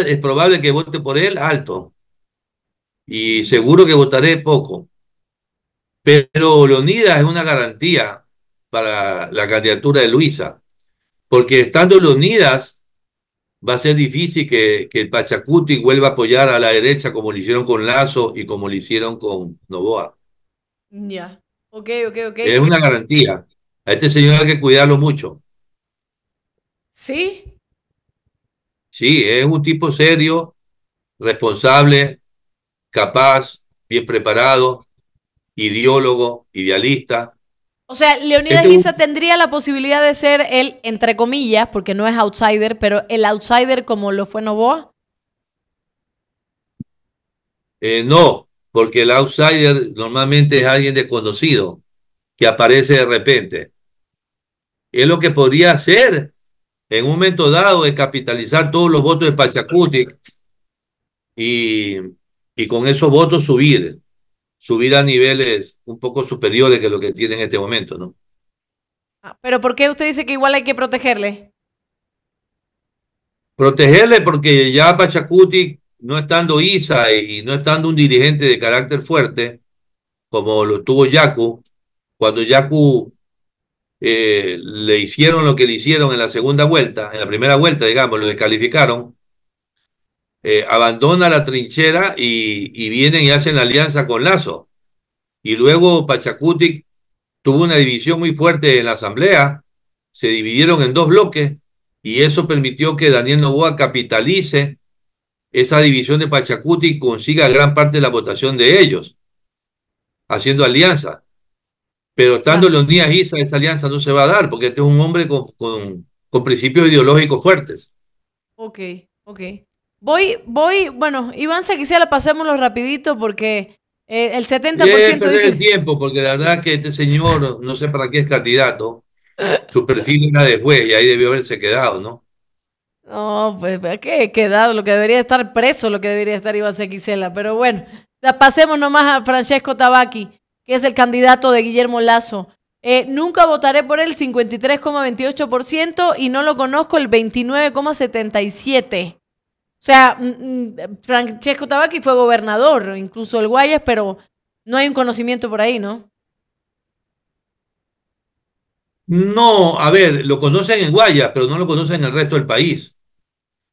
Es probable que vote por él alto. Y seguro que votaré poco. Pero Leonidas es una garantía para la candidatura de Luisa. Porque estando Leonidas va a ser difícil que, el Pachacuti vuelva a apoyar a la derecha como lo hicieron con Lazo y como lo hicieron con Novoa. Ya, ok, ok, ok. Es una garantía. A este señor hay que cuidarlo mucho. ¿Sí? Sí, es un tipo serio, responsable, capaz, bien preparado, ideólogo, idealista, o sea, Leonidas este tendría la posibilidad de ser el, entre comillas, porque no es outsider, pero el outsider como lo fue Novoa. Eh, no, porque el outsider normalmente es alguien desconocido que aparece de repente. Es lo que podría hacer en un momento dado es capitalizar todos los votos de Pachacuti y, y con esos votos subir subir a niveles un poco superiores que lo que tiene en este momento, ¿no? Ah, pero ¿por qué usted dice que igual hay que protegerle? Protegerle porque ya Pachacuti, no estando Isa y no estando un dirigente de carácter fuerte, como lo tuvo Yacu, cuando Yacu eh, le hicieron lo que le hicieron en la segunda vuelta, en la primera vuelta, digamos, lo descalificaron, eh, abandona la trinchera y, vienen y hacen la alianza con Lazo. Y luego Pachacuti tuvo una división muy fuerte en la asamblea, se dividieron en dos bloques y eso permitió que Daniel Novoa capitalice esa división de Pachacuti y consiga gran parte de la votación de ellos, haciendo alianza. Pero estando Leonidas Isa, esa alianza no se va a dar, porque este es un hombre con, con principios ideológicos fuertes. Ok, ok. Voy, voy, bueno, Iván Saquicela, pasémoslo rapidito porque eh, el 70% que dice... el tiempo, porque la verdad que este señor, no sé para qué es candidato, su perfil era de juez y ahí debió haberse quedado, ¿no? No, pues, ¿qué he quedado? Lo que debería estar preso, lo que debería estar Iván Sequicela. pero bueno, pasemos nomás a Francesco Tabaki, que es el candidato de Guillermo Lazo. Eh, nunca votaré por él, 53,28%, y no lo conozco, el 29,77%. O sea, mm, mm, Francesco Tabaqui fue gobernador, incluso el Guayas, pero no hay un conocimiento por ahí, ¿no? No, a ver, lo conocen en Guayas, pero no lo conocen en el resto del país.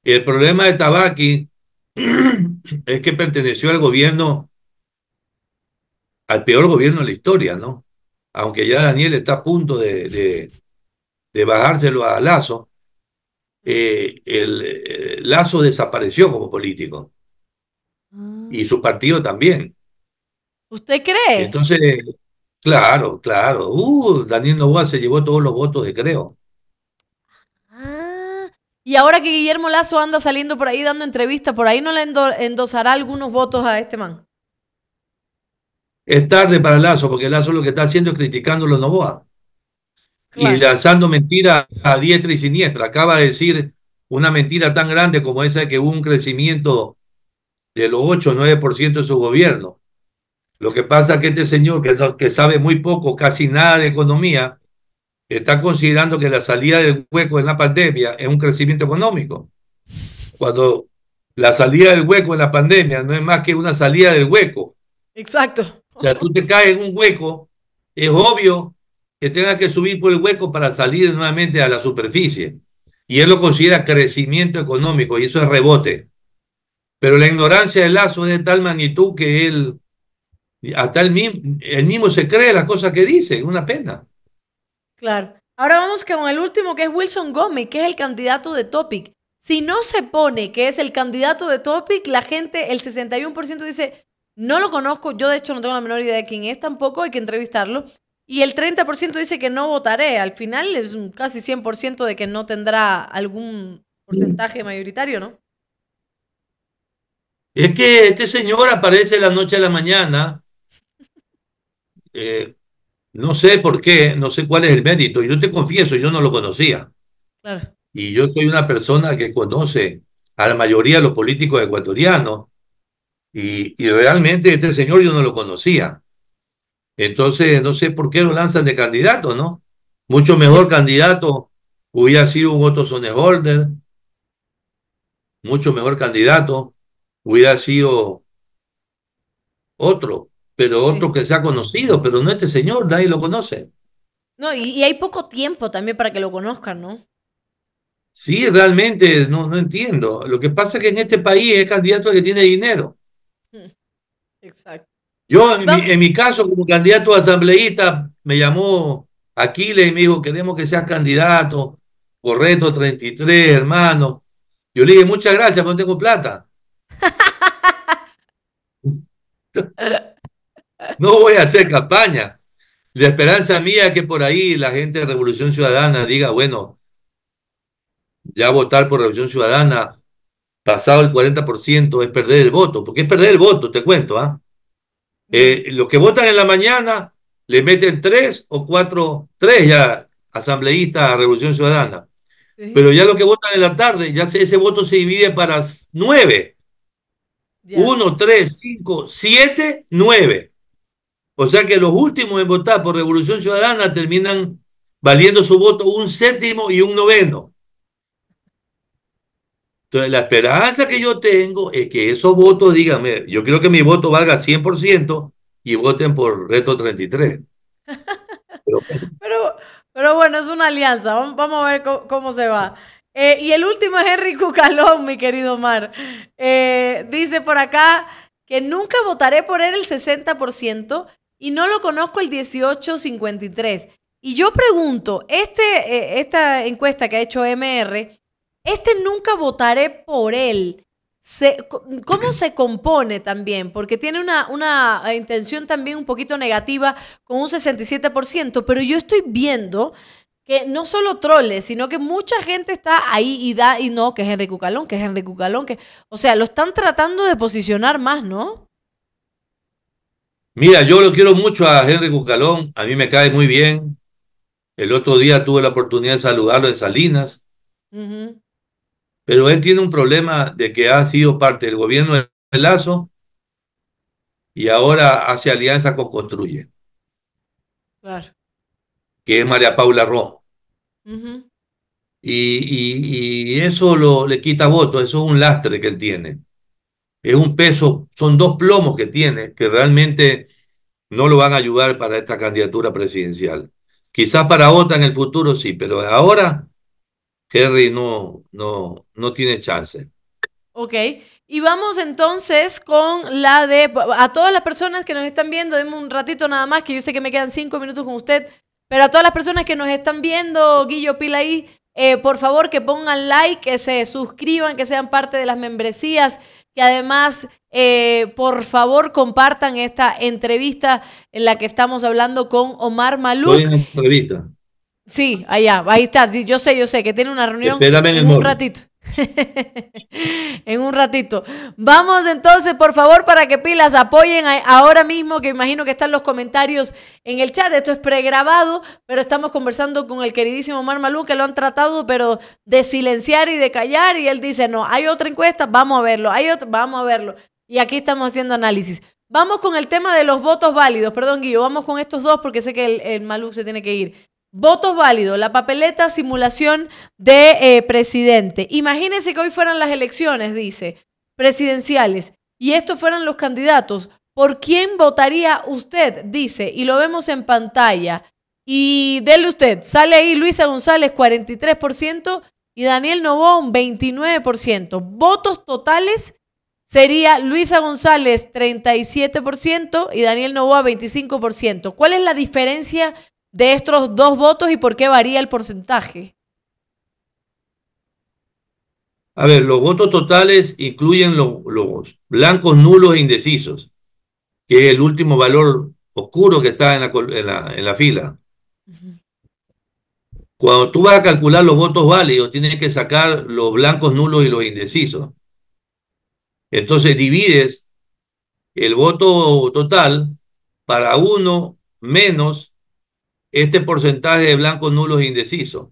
El problema de Tabaqui es que perteneció al gobierno, al peor gobierno de la historia, ¿no? Aunque ya Daniel está a punto de bajárselo a Lazo, eh, el, eh, Lazo desapareció como político. Ah. Y su partido también. ¿Usted cree? Entonces, claro, claro. Uh, Daniel Novoa se llevó todos los votos de Creo. Ah. y ahora que Guillermo Lazo anda saliendo por ahí dando entrevistas, ¿por ahí no le endosará algunos votos a este man? Es tarde para Lazo, porque Lazo lo que está haciendo es criticando a los Novoa y lanzando mentiras a diestra y siniestra. Acaba de decir una mentira tan grande como esa de que hubo un crecimiento de los 8 o 9% de su gobierno. Lo que pasa es que este señor, que, que sabe muy poco, casi nada de economía, está considerando que la salida del hueco en la pandemia es un crecimiento económico. Cuando la salida del hueco en la pandemia no es más que una salida del hueco. Exacto. O sea, tú te caes en un hueco, es obvio que tenga que subir por el hueco para salir nuevamente a la superficie. Y él lo considera crecimiento económico y eso es rebote. Pero la ignorancia de Lazo es de tal magnitud que él, hasta mismo, mismo se cree las cosas que dice, una pena. Claro. Ahora vamos con el último que es Wilson Gómez, que es el candidato de Topic. Si no se pone que es el candidato de Topic, la gente, el 61% dice, no lo conozco, yo de hecho no tengo la menor idea de quién es tampoco, hay que entrevistarlo. Y el 30% dice que no votaré. Al final es un casi 100% de que no tendrá algún porcentaje mayoritario, ¿no? Es que este señor aparece la noche a la mañana. Eh, no sé por qué, no sé cuál es el mérito. Yo te confieso, yo no lo conocía. Y yo soy una persona que conoce a la mayoría de los políticos ecuatorianos. y realmente este señor yo no lo conocía. Entonces, no sé por qué lo lanzan de candidato, ¿no? Mucho mejor candidato hubiera sido un Otto Holder. mucho mejor candidato hubiera sido otro, pero otro que se ha conocido, pero no este señor, nadie lo conoce. No, y, hay poco tiempo también para que lo conozcan, ¿no? Sí, realmente no, no entiendo. Lo que pasa es que en este país es candidato el que tiene dinero. Exacto. Yo, en mi, caso, como candidato a asambleísta, me llamó Aquiles y me dijo, queremos que seas candidato, correcto, 33, hermano. Yo le dije, muchas gracias, pero no tengo plata. no voy a hacer campaña. La esperanza mía es que por ahí la gente de Revolución Ciudadana diga, bueno, ya votar por Revolución Ciudadana pasado el 40% es perder el voto, porque es perder el voto, te cuento, ¿ah? Eh, los que votan en la mañana le meten tres o cuatro, tres ya asambleístas a Revolución Ciudadana. Pero ya los que votan en la tarde, ya ese voto se divide para nueve. Uno, tres, cinco, siete, nueve. O sea que los últimos en votar por Revolución Ciudadana terminan valiendo su voto un séptimo y un noveno. Entonces, la esperanza que yo tengo es que esos votos, díganme, yo quiero que mi voto valga 100% y voten por Reto 33. Pero, pero, bueno, es una alianza. Vamos, a ver cómo, se va. Eh, y el último es Henry Cucalón, mi querido Mar. Eh, dice por acá que nunca votaré por él el 60% y no lo conozco el 1853. Y yo pregunto, este, eh, esta encuesta que ha hecho MR este nunca votaré por él. ¿Cómo se compone también? Porque tiene una, una, intención también un poquito negativa con un 67%, pero yo estoy viendo que no solo troles, sino que mucha gente está ahí y da y no, que es Henry Cucalón, que es Henry Cucalón, que... O sea, lo están tratando de posicionar más, ¿no? Mira, yo lo quiero mucho a Henry Cucalón, a mí me cae muy bien. El otro día tuve la oportunidad de saludarlo en Salinas pero él tiene un problema de que ha sido parte del gobierno de Lazo y ahora hace alianza con Construye. Claro. Que es María Paula Romo. y, eso lo, le quita votos, eso es un lastre que él tiene. Es un peso, son dos plomos que tiene que realmente no lo van a ayudar para esta candidatura presidencial. Quizás para otra en el futuro sí, pero ahora Kerry no, no, no tiene chance. Ok, y vamos entonces con la de, a todas las personas que nos están viendo, denme un ratito nada más, que yo sé que me quedan cinco minutos con usted, pero a todas las personas que nos están viendo, Guillo Pilaí, eh, por favor que pongan like, que se suscriban, que sean parte de las membresías, que además, eh, por favor, compartan esta entrevista en la que estamos hablando con Omar Malú. entrevista. Sí, allá, ahí está. Yo sé, yo sé que tiene una reunión en, un ratito. en un ratito. Vamos entonces, por favor, para que pilas apoyen ahora mismo, que imagino que están los comentarios en el chat. Esto es pregrabado, pero estamos conversando con el queridísimo Omar Malú, que lo han tratado, pero de silenciar y de callar. Y él dice, no, hay otra encuesta, vamos a verlo, hay otra, vamos a verlo. Y aquí estamos haciendo análisis. Vamos con el tema de los votos válidos. Perdón, Guillo, vamos con estos dos porque sé que el, el se tiene que ir. Votos válidos, la papeleta simulación de eh, presidente. Imagínense que hoy fueran las elecciones, dice, presidenciales, y estos fueran los candidatos. ¿Por quién votaría usted? Dice, y lo vemos en pantalla. Y dele usted, sale ahí Luisa González 43% y Daniel un 29%. Votos totales sería Luisa González 37% y Daniel Novoa 25%. ¿Cuál es la diferencia de estos dos votos y por qué varía el porcentaje? A ver, los votos totales incluyen los, blancos, nulos e indecisos, que es el último valor oscuro que está en la, en la, fila. Cuando tú vas a calcular los votos válidos, tienes que sacar los blancos, nulos y los indecisos. Entonces divides el voto total para uno menos este porcentaje de blancos nulos e indecisos.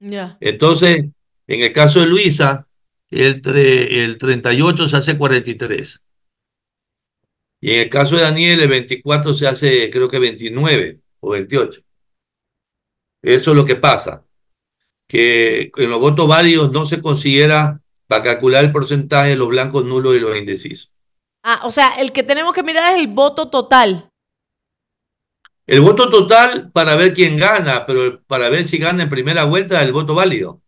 Entonces, en el caso de Luisa, el, el 38 se hace 43. Y en el caso de Daniel, el 24 se hace, creo que 29 o 28. Eso es lo que pasa. Que en los votos válidos no se considera para calcular el porcentaje de los blancos nulos y los indecisos. Ah, o sea, el que tenemos que mirar es el voto total. El voto total para ver quién gana, pero para ver si gana en primera vuelta el voto válido.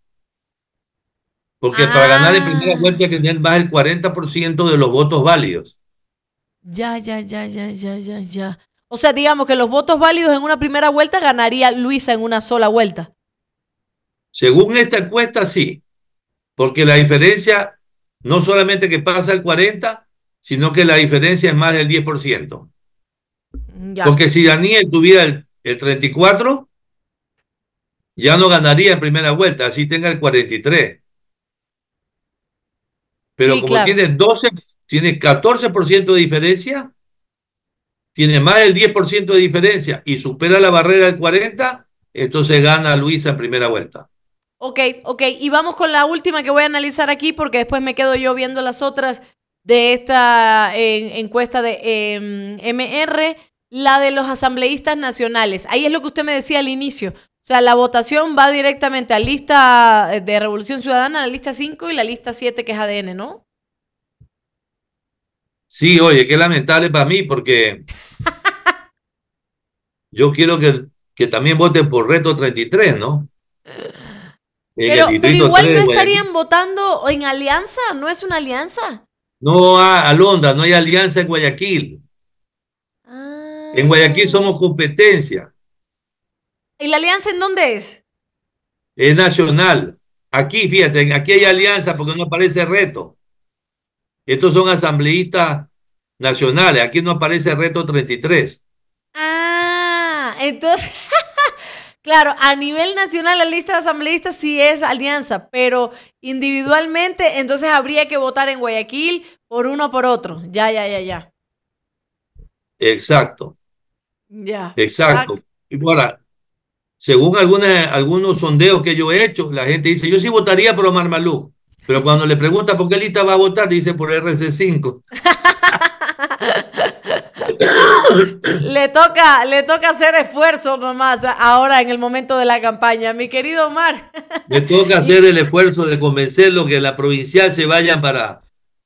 Porque para ganar en ah. primera vuelta hay que tener más del 40% de los votos válidos. Ya, ya, ya, ya, ya, ya, ya. O sea, digamos que los votos válidos en una primera vuelta ganaría Luisa en una sola vuelta. Según esta encuesta, sí. Porque la diferencia no solamente que pasa el 40, sino que la diferencia es más del 10%. Porque si Daniel tuviera el, 34, ya no ganaría en primera vuelta, así tenga el 43. Pero como tiene 12, tiene 14% de diferencia, tiene más del 10% de diferencia y supera la barrera del 40, entonces gana Luisa en primera vuelta. Ok, ok. Y vamos con la última que voy a analizar aquí porque después me quedo yo viendo las otras de esta eh, encuesta de MR. Em, la de los asambleístas nacionales. Ahí es lo que usted me decía al inicio. O sea, la votación va directamente a lista eh, de Revolución Ciudadana, la lista 5 y la lista 7 que es ADN, ¿no? Sí, oye, qué lamentable para mí porque yo quiero que, también voten por Reto 33, ¿no? Pero, igual no estarían votando en alianza, ¿no es una alianza? No, a Alondra, no hay alianza en Guayaquil. En Guayaquil somos competencia. ¿Y la alianza en dónde es? Es nacional. Aquí, fíjate, aquí hay alianza porque no aparece reto. Estos son asambleístas nacionales. Aquí no aparece reto 33. Ah, entonces, claro, a nivel nacional la lista de asambleístas sí es alianza, pero individualmente entonces habría que votar en Guayaquil por uno o por otro. Ya, ya, ya, ya. Exacto. Ya. Exacto. Y ahora, según alguna, algunos sondeos que yo he hecho, la gente dice, yo sí votaría por Omar Malú. Pero cuando le pregunta por qué lista va a votar, dice por RC5. le toca, le toca hacer esfuerzo nomás ahora en el momento de la campaña, mi querido Omar. le toca hacer el esfuerzo de convencerlo que la provincial se vayan para,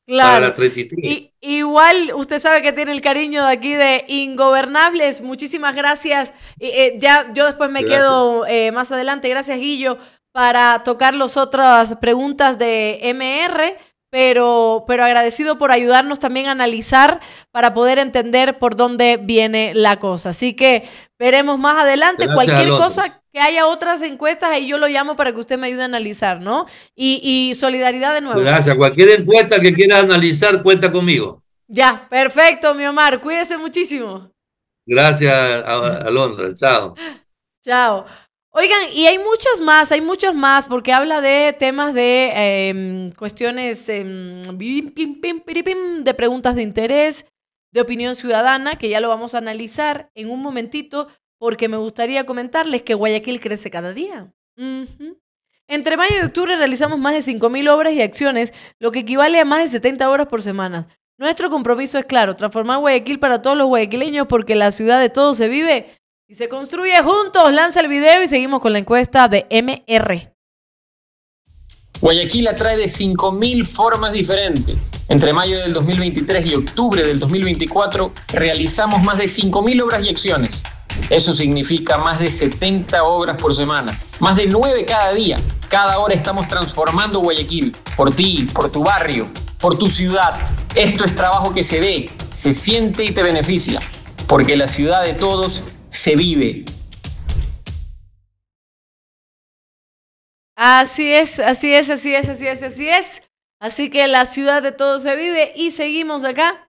Claro. Y, igual usted sabe que tiene el cariño de aquí de Ingobernables. Muchísimas gracias. Eh, ya yo después me quedo eh, más adelante. Gracias, Guillo, para tocar las otras preguntas de MR pero, pero agradecido por ayudarnos también a analizar para poder entender por dónde viene la cosa. Así que veremos más adelante cualquier cosa que haya otras encuestas, ahí yo lo llamo para que usted me ayude a analizar, ¿no? Y, solidaridad de nuevo. Gracias, cualquier encuesta que quieras analizar, cuenta conmigo. Ya, perfecto, mi Omar, cuídese muchísimo. Gracias, Alondra, chao. Chao. Oigan, y hay muchas más, hay muchas más, porque habla de temas de em, cuestiones em, de preguntas de interés, de opinión ciudadana, que ya lo vamos a analizar en un momentito, porque me gustaría comentarles que Guayaquil crece cada día. Entre mayo y octubre realizamos más de 5.000 obras y acciones, lo que equivale a más de 70 horas por semana. Nuestro compromiso es claro, transformar Guayaquil para todos los guayaquileños porque la ciudad de todos se vive y se construye juntos, lanza el video y seguimos con la encuesta de MR. Guayaquil atrae de 5.000 formas diferentes. Entre mayo del 2023 y octubre del 2024 realizamos más de 5.000 obras y acciones. Eso significa más de 70 obras por semana, más de 9 cada día. Cada hora estamos transformando Guayaquil, por ti, por tu barrio, por tu ciudad. Esto es trabajo que se ve, se siente y te beneficia, porque la ciudad de todos se vive. Así es, así es, así es, así es, así es. Así que la ciudad de todo se vive y seguimos acá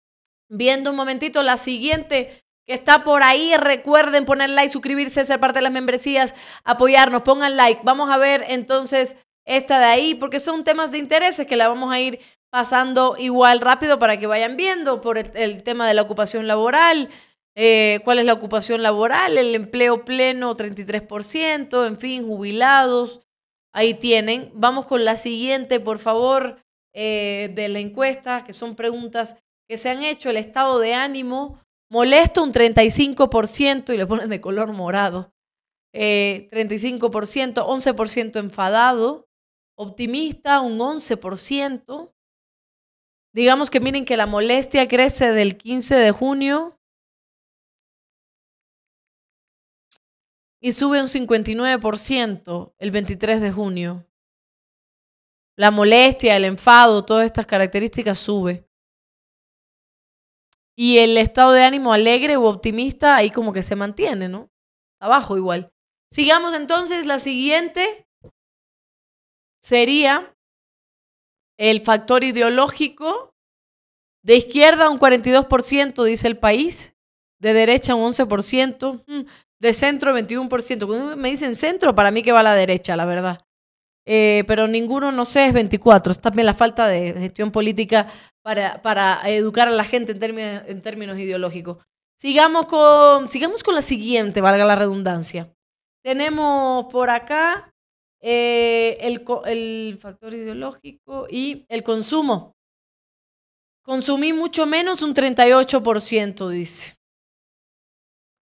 viendo un momentito la siguiente que está por ahí. Recuerden poner like, suscribirse, ser parte de las membresías, apoyarnos, pongan like. Vamos a ver entonces esta de ahí porque son temas de intereses que la vamos a ir pasando igual rápido para que vayan viendo por el, el tema de la ocupación laboral, eh, ¿Cuál es la ocupación laboral? El empleo pleno, 33%, en fin, jubilados. Ahí tienen. Vamos con la siguiente, por favor, eh, de la encuesta, que son preguntas que se han hecho. El estado de ánimo molesto un 35% y le ponen de color morado. 35%, eh, 11% enfadado, optimista un 11%. Digamos que miren que la molestia crece del 15 de junio y sube un 59% el 23 de junio. La molestia, el enfado, todas estas características sube. Y el estado de ánimo alegre u optimista ahí como que se mantiene, ¿no? Abajo igual. Sigamos entonces, la siguiente sería el factor ideológico. De izquierda un 42%, dice el país. De derecha un 11% de centro 21%. Cuando me dicen centro, para mí que va a la derecha, la verdad. Eh, pero ninguno, no sé, es 24. Es también la falta de gestión política para, para educar a la gente en términos, en términos ideológicos. Sigamos con, sigamos con la siguiente, valga la redundancia. Tenemos por acá eh, el, el factor ideológico y el consumo. Consumí mucho menos un 38%, dice.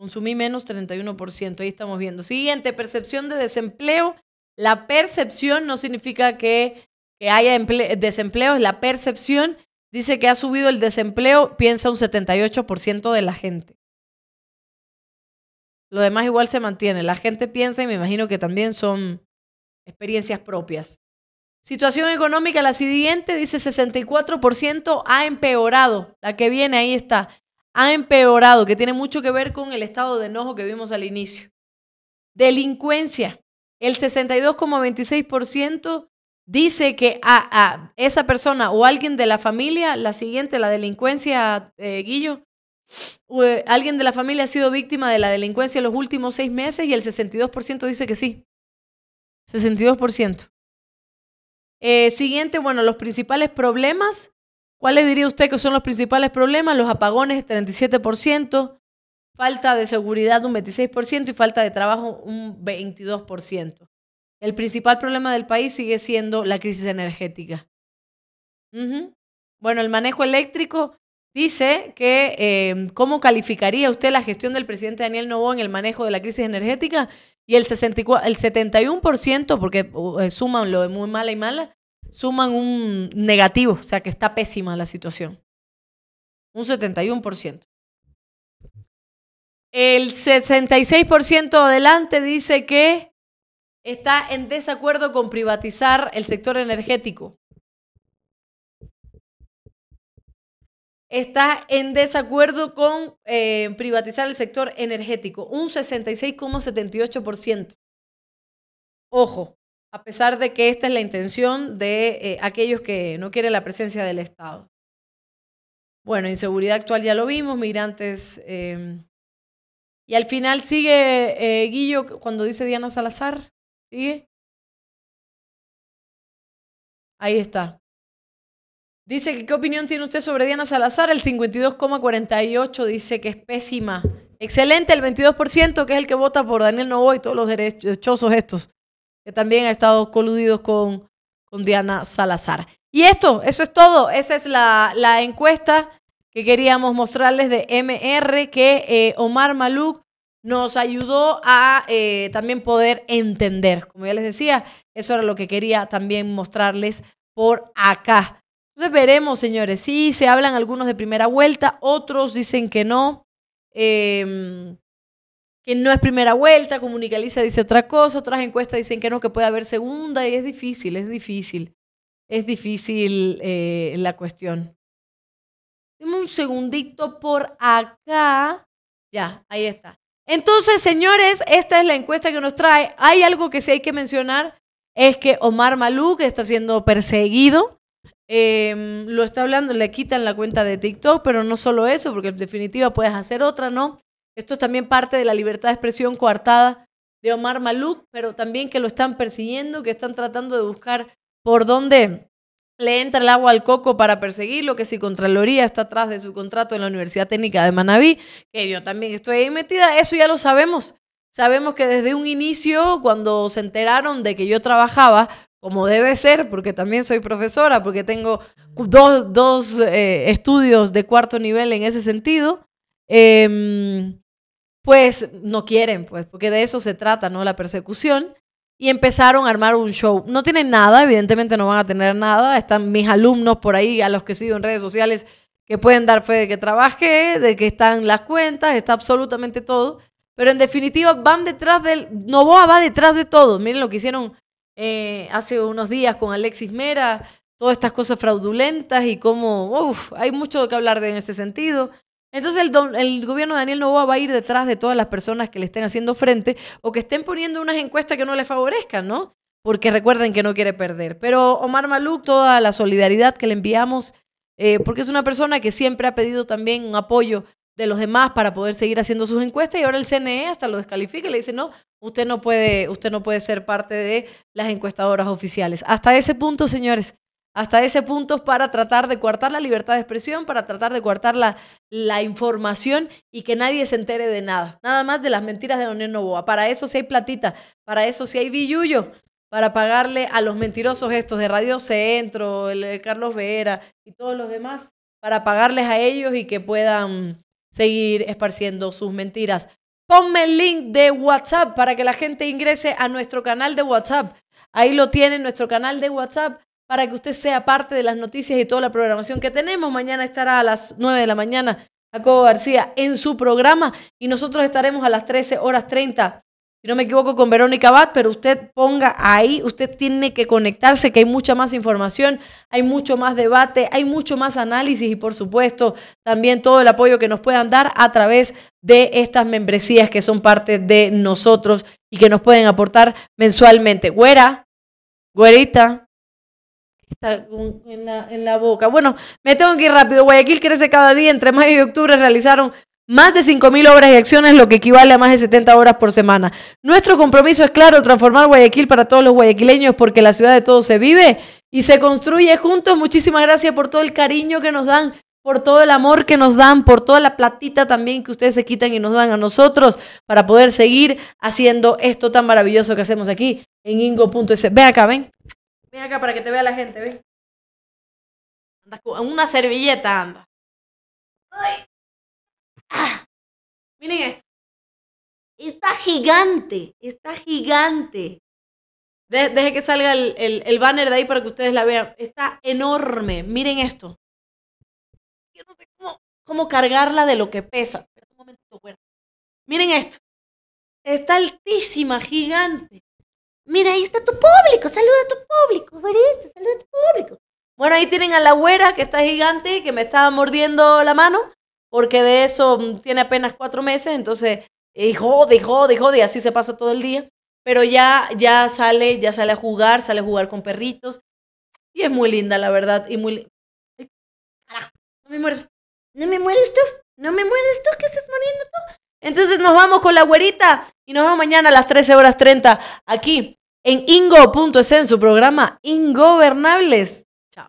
Consumí menos 31%, ahí estamos viendo. Siguiente, percepción de desempleo. La percepción no significa que, haya desempleo, la percepción. Dice que ha subido el desempleo, piensa un 78% de la gente. Lo demás igual se mantiene. La gente piensa y me imagino que también son experiencias propias. Situación económica, la siguiente dice 64% ha empeorado. La que viene ahí está ha empeorado, que tiene mucho que ver con el estado de enojo que vimos al inicio. Delincuencia. El 62,26% dice que a, a, esa persona o alguien de la familia, la siguiente, la delincuencia, eh, Guillo, eh, alguien de la familia ha sido víctima de la delincuencia en los últimos seis meses y el 62% dice que sí. 62%. Eh, siguiente, bueno, los principales problemas ¿Cuáles diría usted que son los principales problemas? Los apagones, 37%, falta de seguridad, un 26%, y falta de trabajo, un 22%. El principal problema del país sigue siendo la crisis energética. Bueno, el manejo eléctrico dice que em, cómo calificaría usted la gestión del presidente Daniel Novo en el manejo de la crisis energética y el, 71%, porque uh, eh, suman lo de muy mala y mala, suman un negativo, o sea que está pésima la situación. Un 71%. El 66% adelante dice que está en desacuerdo con privatizar el sector energético. Está en desacuerdo con eh, privatizar el sector energético, un 66,78%. Ojo, a pesar de que esta es la intención de eh, aquellos que no quieren la presencia del Estado. Bueno, inseguridad actual ya lo vimos, migrantes. Em, y al final sigue eh, Guillo cuando dice Diana Salazar. ¿Sigue? Ahí está. Dice qué opinión tiene usted sobre Diana Salazar. El 52,48 dice que es pésima. Excelente el 22%, que es el que vota por Daniel Novoa y todos los derechosos estos que también ha estado coludido con, con Diana Salazar. Y esto, eso es todo. Esa es la, la encuesta que queríamos mostrarles de MR que eh, Omar Maluk nos ayudó a eh, también poder entender. Como ya les decía, eso era lo que quería también mostrarles por acá. Entonces veremos, señores, sí se hablan algunos de primera vuelta, otros dicen que no. Em, que no es primera vuelta, Comunicaliza dice otra cosa, otras encuestas dicen que no, que puede haber segunda, y es difícil, es difícil. Es difícil eh, la cuestión. Dime un segundito por acá. Ya, ahí está. Entonces, señores, esta es la encuesta que nos trae. Hay algo que sí hay que mencionar, es que Omar Malú, que está siendo perseguido, em, lo está hablando, le quitan la cuenta de TikTok, pero no solo eso, porque en definitiva puedes hacer otra, ¿no? Esto es también parte de la libertad de expresión coartada de Omar Maluk, pero también que lo están persiguiendo, que están tratando de buscar por dónde le entra el agua al coco para perseguirlo, que si Contraloría está atrás de su contrato en la Universidad Técnica de Manabí, que yo también estoy ahí metida, eso ya lo sabemos. Sabemos que desde un inicio, cuando se enteraron de que yo trabajaba, como debe ser, porque también soy profesora, porque tengo dos, eh, estudios de cuarto nivel en ese sentido, em, pues no quieren, pues, porque de eso se trata, ¿no? La persecución. Y empezaron a armar un show. No tienen nada, evidentemente no van a tener nada. Están mis alumnos por ahí, a los que sigo en redes sociales, que pueden dar fe de que trabajé, de que están las cuentas, está absolutamente todo. Pero en definitiva van detrás del... Novoa va detrás de todo. Miren lo que hicieron eh, hace unos días con Alexis Mera, todas estas cosas fraudulentas y cómo... Uf, hay mucho que hablar de en ese sentido. Entonces el, gobierno de Daniel Novoa va a ir detrás de todas las personas que le estén haciendo frente o que estén poniendo unas encuestas que no le favorezcan, ¿no? Porque recuerden que no quiere perder. Pero Omar Maluk, toda la solidaridad que le enviamos, eh, porque es una persona que siempre ha pedido también un apoyo de los demás para poder seguir haciendo sus encuestas y ahora el CNE hasta lo descalifica y le dice, no, usted no puede, usted no puede ser parte de las encuestadoras oficiales. Hasta ese punto, señores, hasta ese punto para tratar de coartar la libertad de expresión, para tratar de coartar la, información y que nadie se entere de nada. Nada más de las mentiras de Daniel Novoa. Para eso sí hay platita, para eso sí hay billuyo, para pagarle a los mentirosos estos de Radio Centro, el de Carlos Vera y todos los demás, para pagarles a ellos y que puedan seguir esparciendo sus mentiras. Ponme el link de WhatsApp para que la gente ingrese a nuestro canal de WhatsApp. Ahí lo tienen, nuestro canal de WhatsApp para que usted sea parte de las noticias y toda la programación que tenemos. Mañana estará a las 9 de la mañana Jacobo García en su programa y nosotros estaremos a las 13 horas 30. Si no me equivoco con Verónica Bat, pero usted ponga ahí, usted tiene que conectarse, que hay mucha más información, hay mucho más debate, hay mucho más análisis y por supuesto también todo el apoyo que nos puedan dar a través de estas membresías que son parte de nosotros y que nos pueden aportar mensualmente. Güera, güerita, está en la, boca. Bueno, me tengo que ir rápido. Guayaquil crece cada día. Entre mayo y octubre realizaron más de 5.000 obras y acciones, lo que equivale a más de 70 horas por semana. Nuestro compromiso es claro, transformar Guayaquil para todos los guayaquileños, porque la ciudad de todos se vive y se construye juntos. Muchísimas gracias por todo el cariño que nos dan, por todo el amor que nos dan, por toda la platita también que ustedes se quitan y nos dan a nosotros para poder seguir haciendo esto tan maravilloso que hacemos aquí en ingo.es. Ve acá, ven. Ven acá para que te vea la gente, ven. Andas con una servilleta, anda. Ay. Ah. Miren esto. Está gigante, está gigante. deje que salga el, banner de ahí para que ustedes la vean. Está enorme. Miren esto. Yo no sé cómo, cómo cargarla de lo que pesa. Miren esto. Está altísima, gigante. Mira, ahí está tu público, saluda a tu público, güerita, saluda a tu público. Bueno, ahí tienen a la güera que está gigante, que me estaba mordiendo la mano, porque de eso mm, tiene apenas cuatro meses, entonces, dijo, jode, jode, jode, y así se pasa todo el día. Pero ya, ya sale, ya sale a jugar, sale a jugar con perritos, y es muy linda, la verdad, y muy... No me mueres. no me mueres tú, no me mueres tú, ¿qué estás muriendo tú? Entonces nos vamos con la güerita. Y nos vemos mañana a las 13 horas 30 aquí en Ingo.es en su programa Ingobernables. Chao.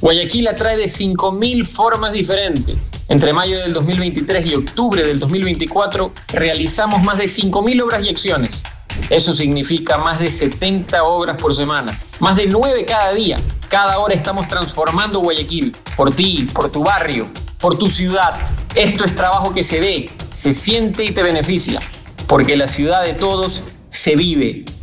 Guayaquil atrae de 5.000 formas diferentes. Entre mayo del 2023 y octubre del 2024 realizamos más de 5.000 obras y acciones. Eso significa más de 70 obras por semana, más de 9 cada día. Cada hora estamos transformando Guayaquil, por ti, por tu barrio, por tu ciudad. Esto es trabajo que se ve, se siente y te beneficia, porque la ciudad de todos se vive,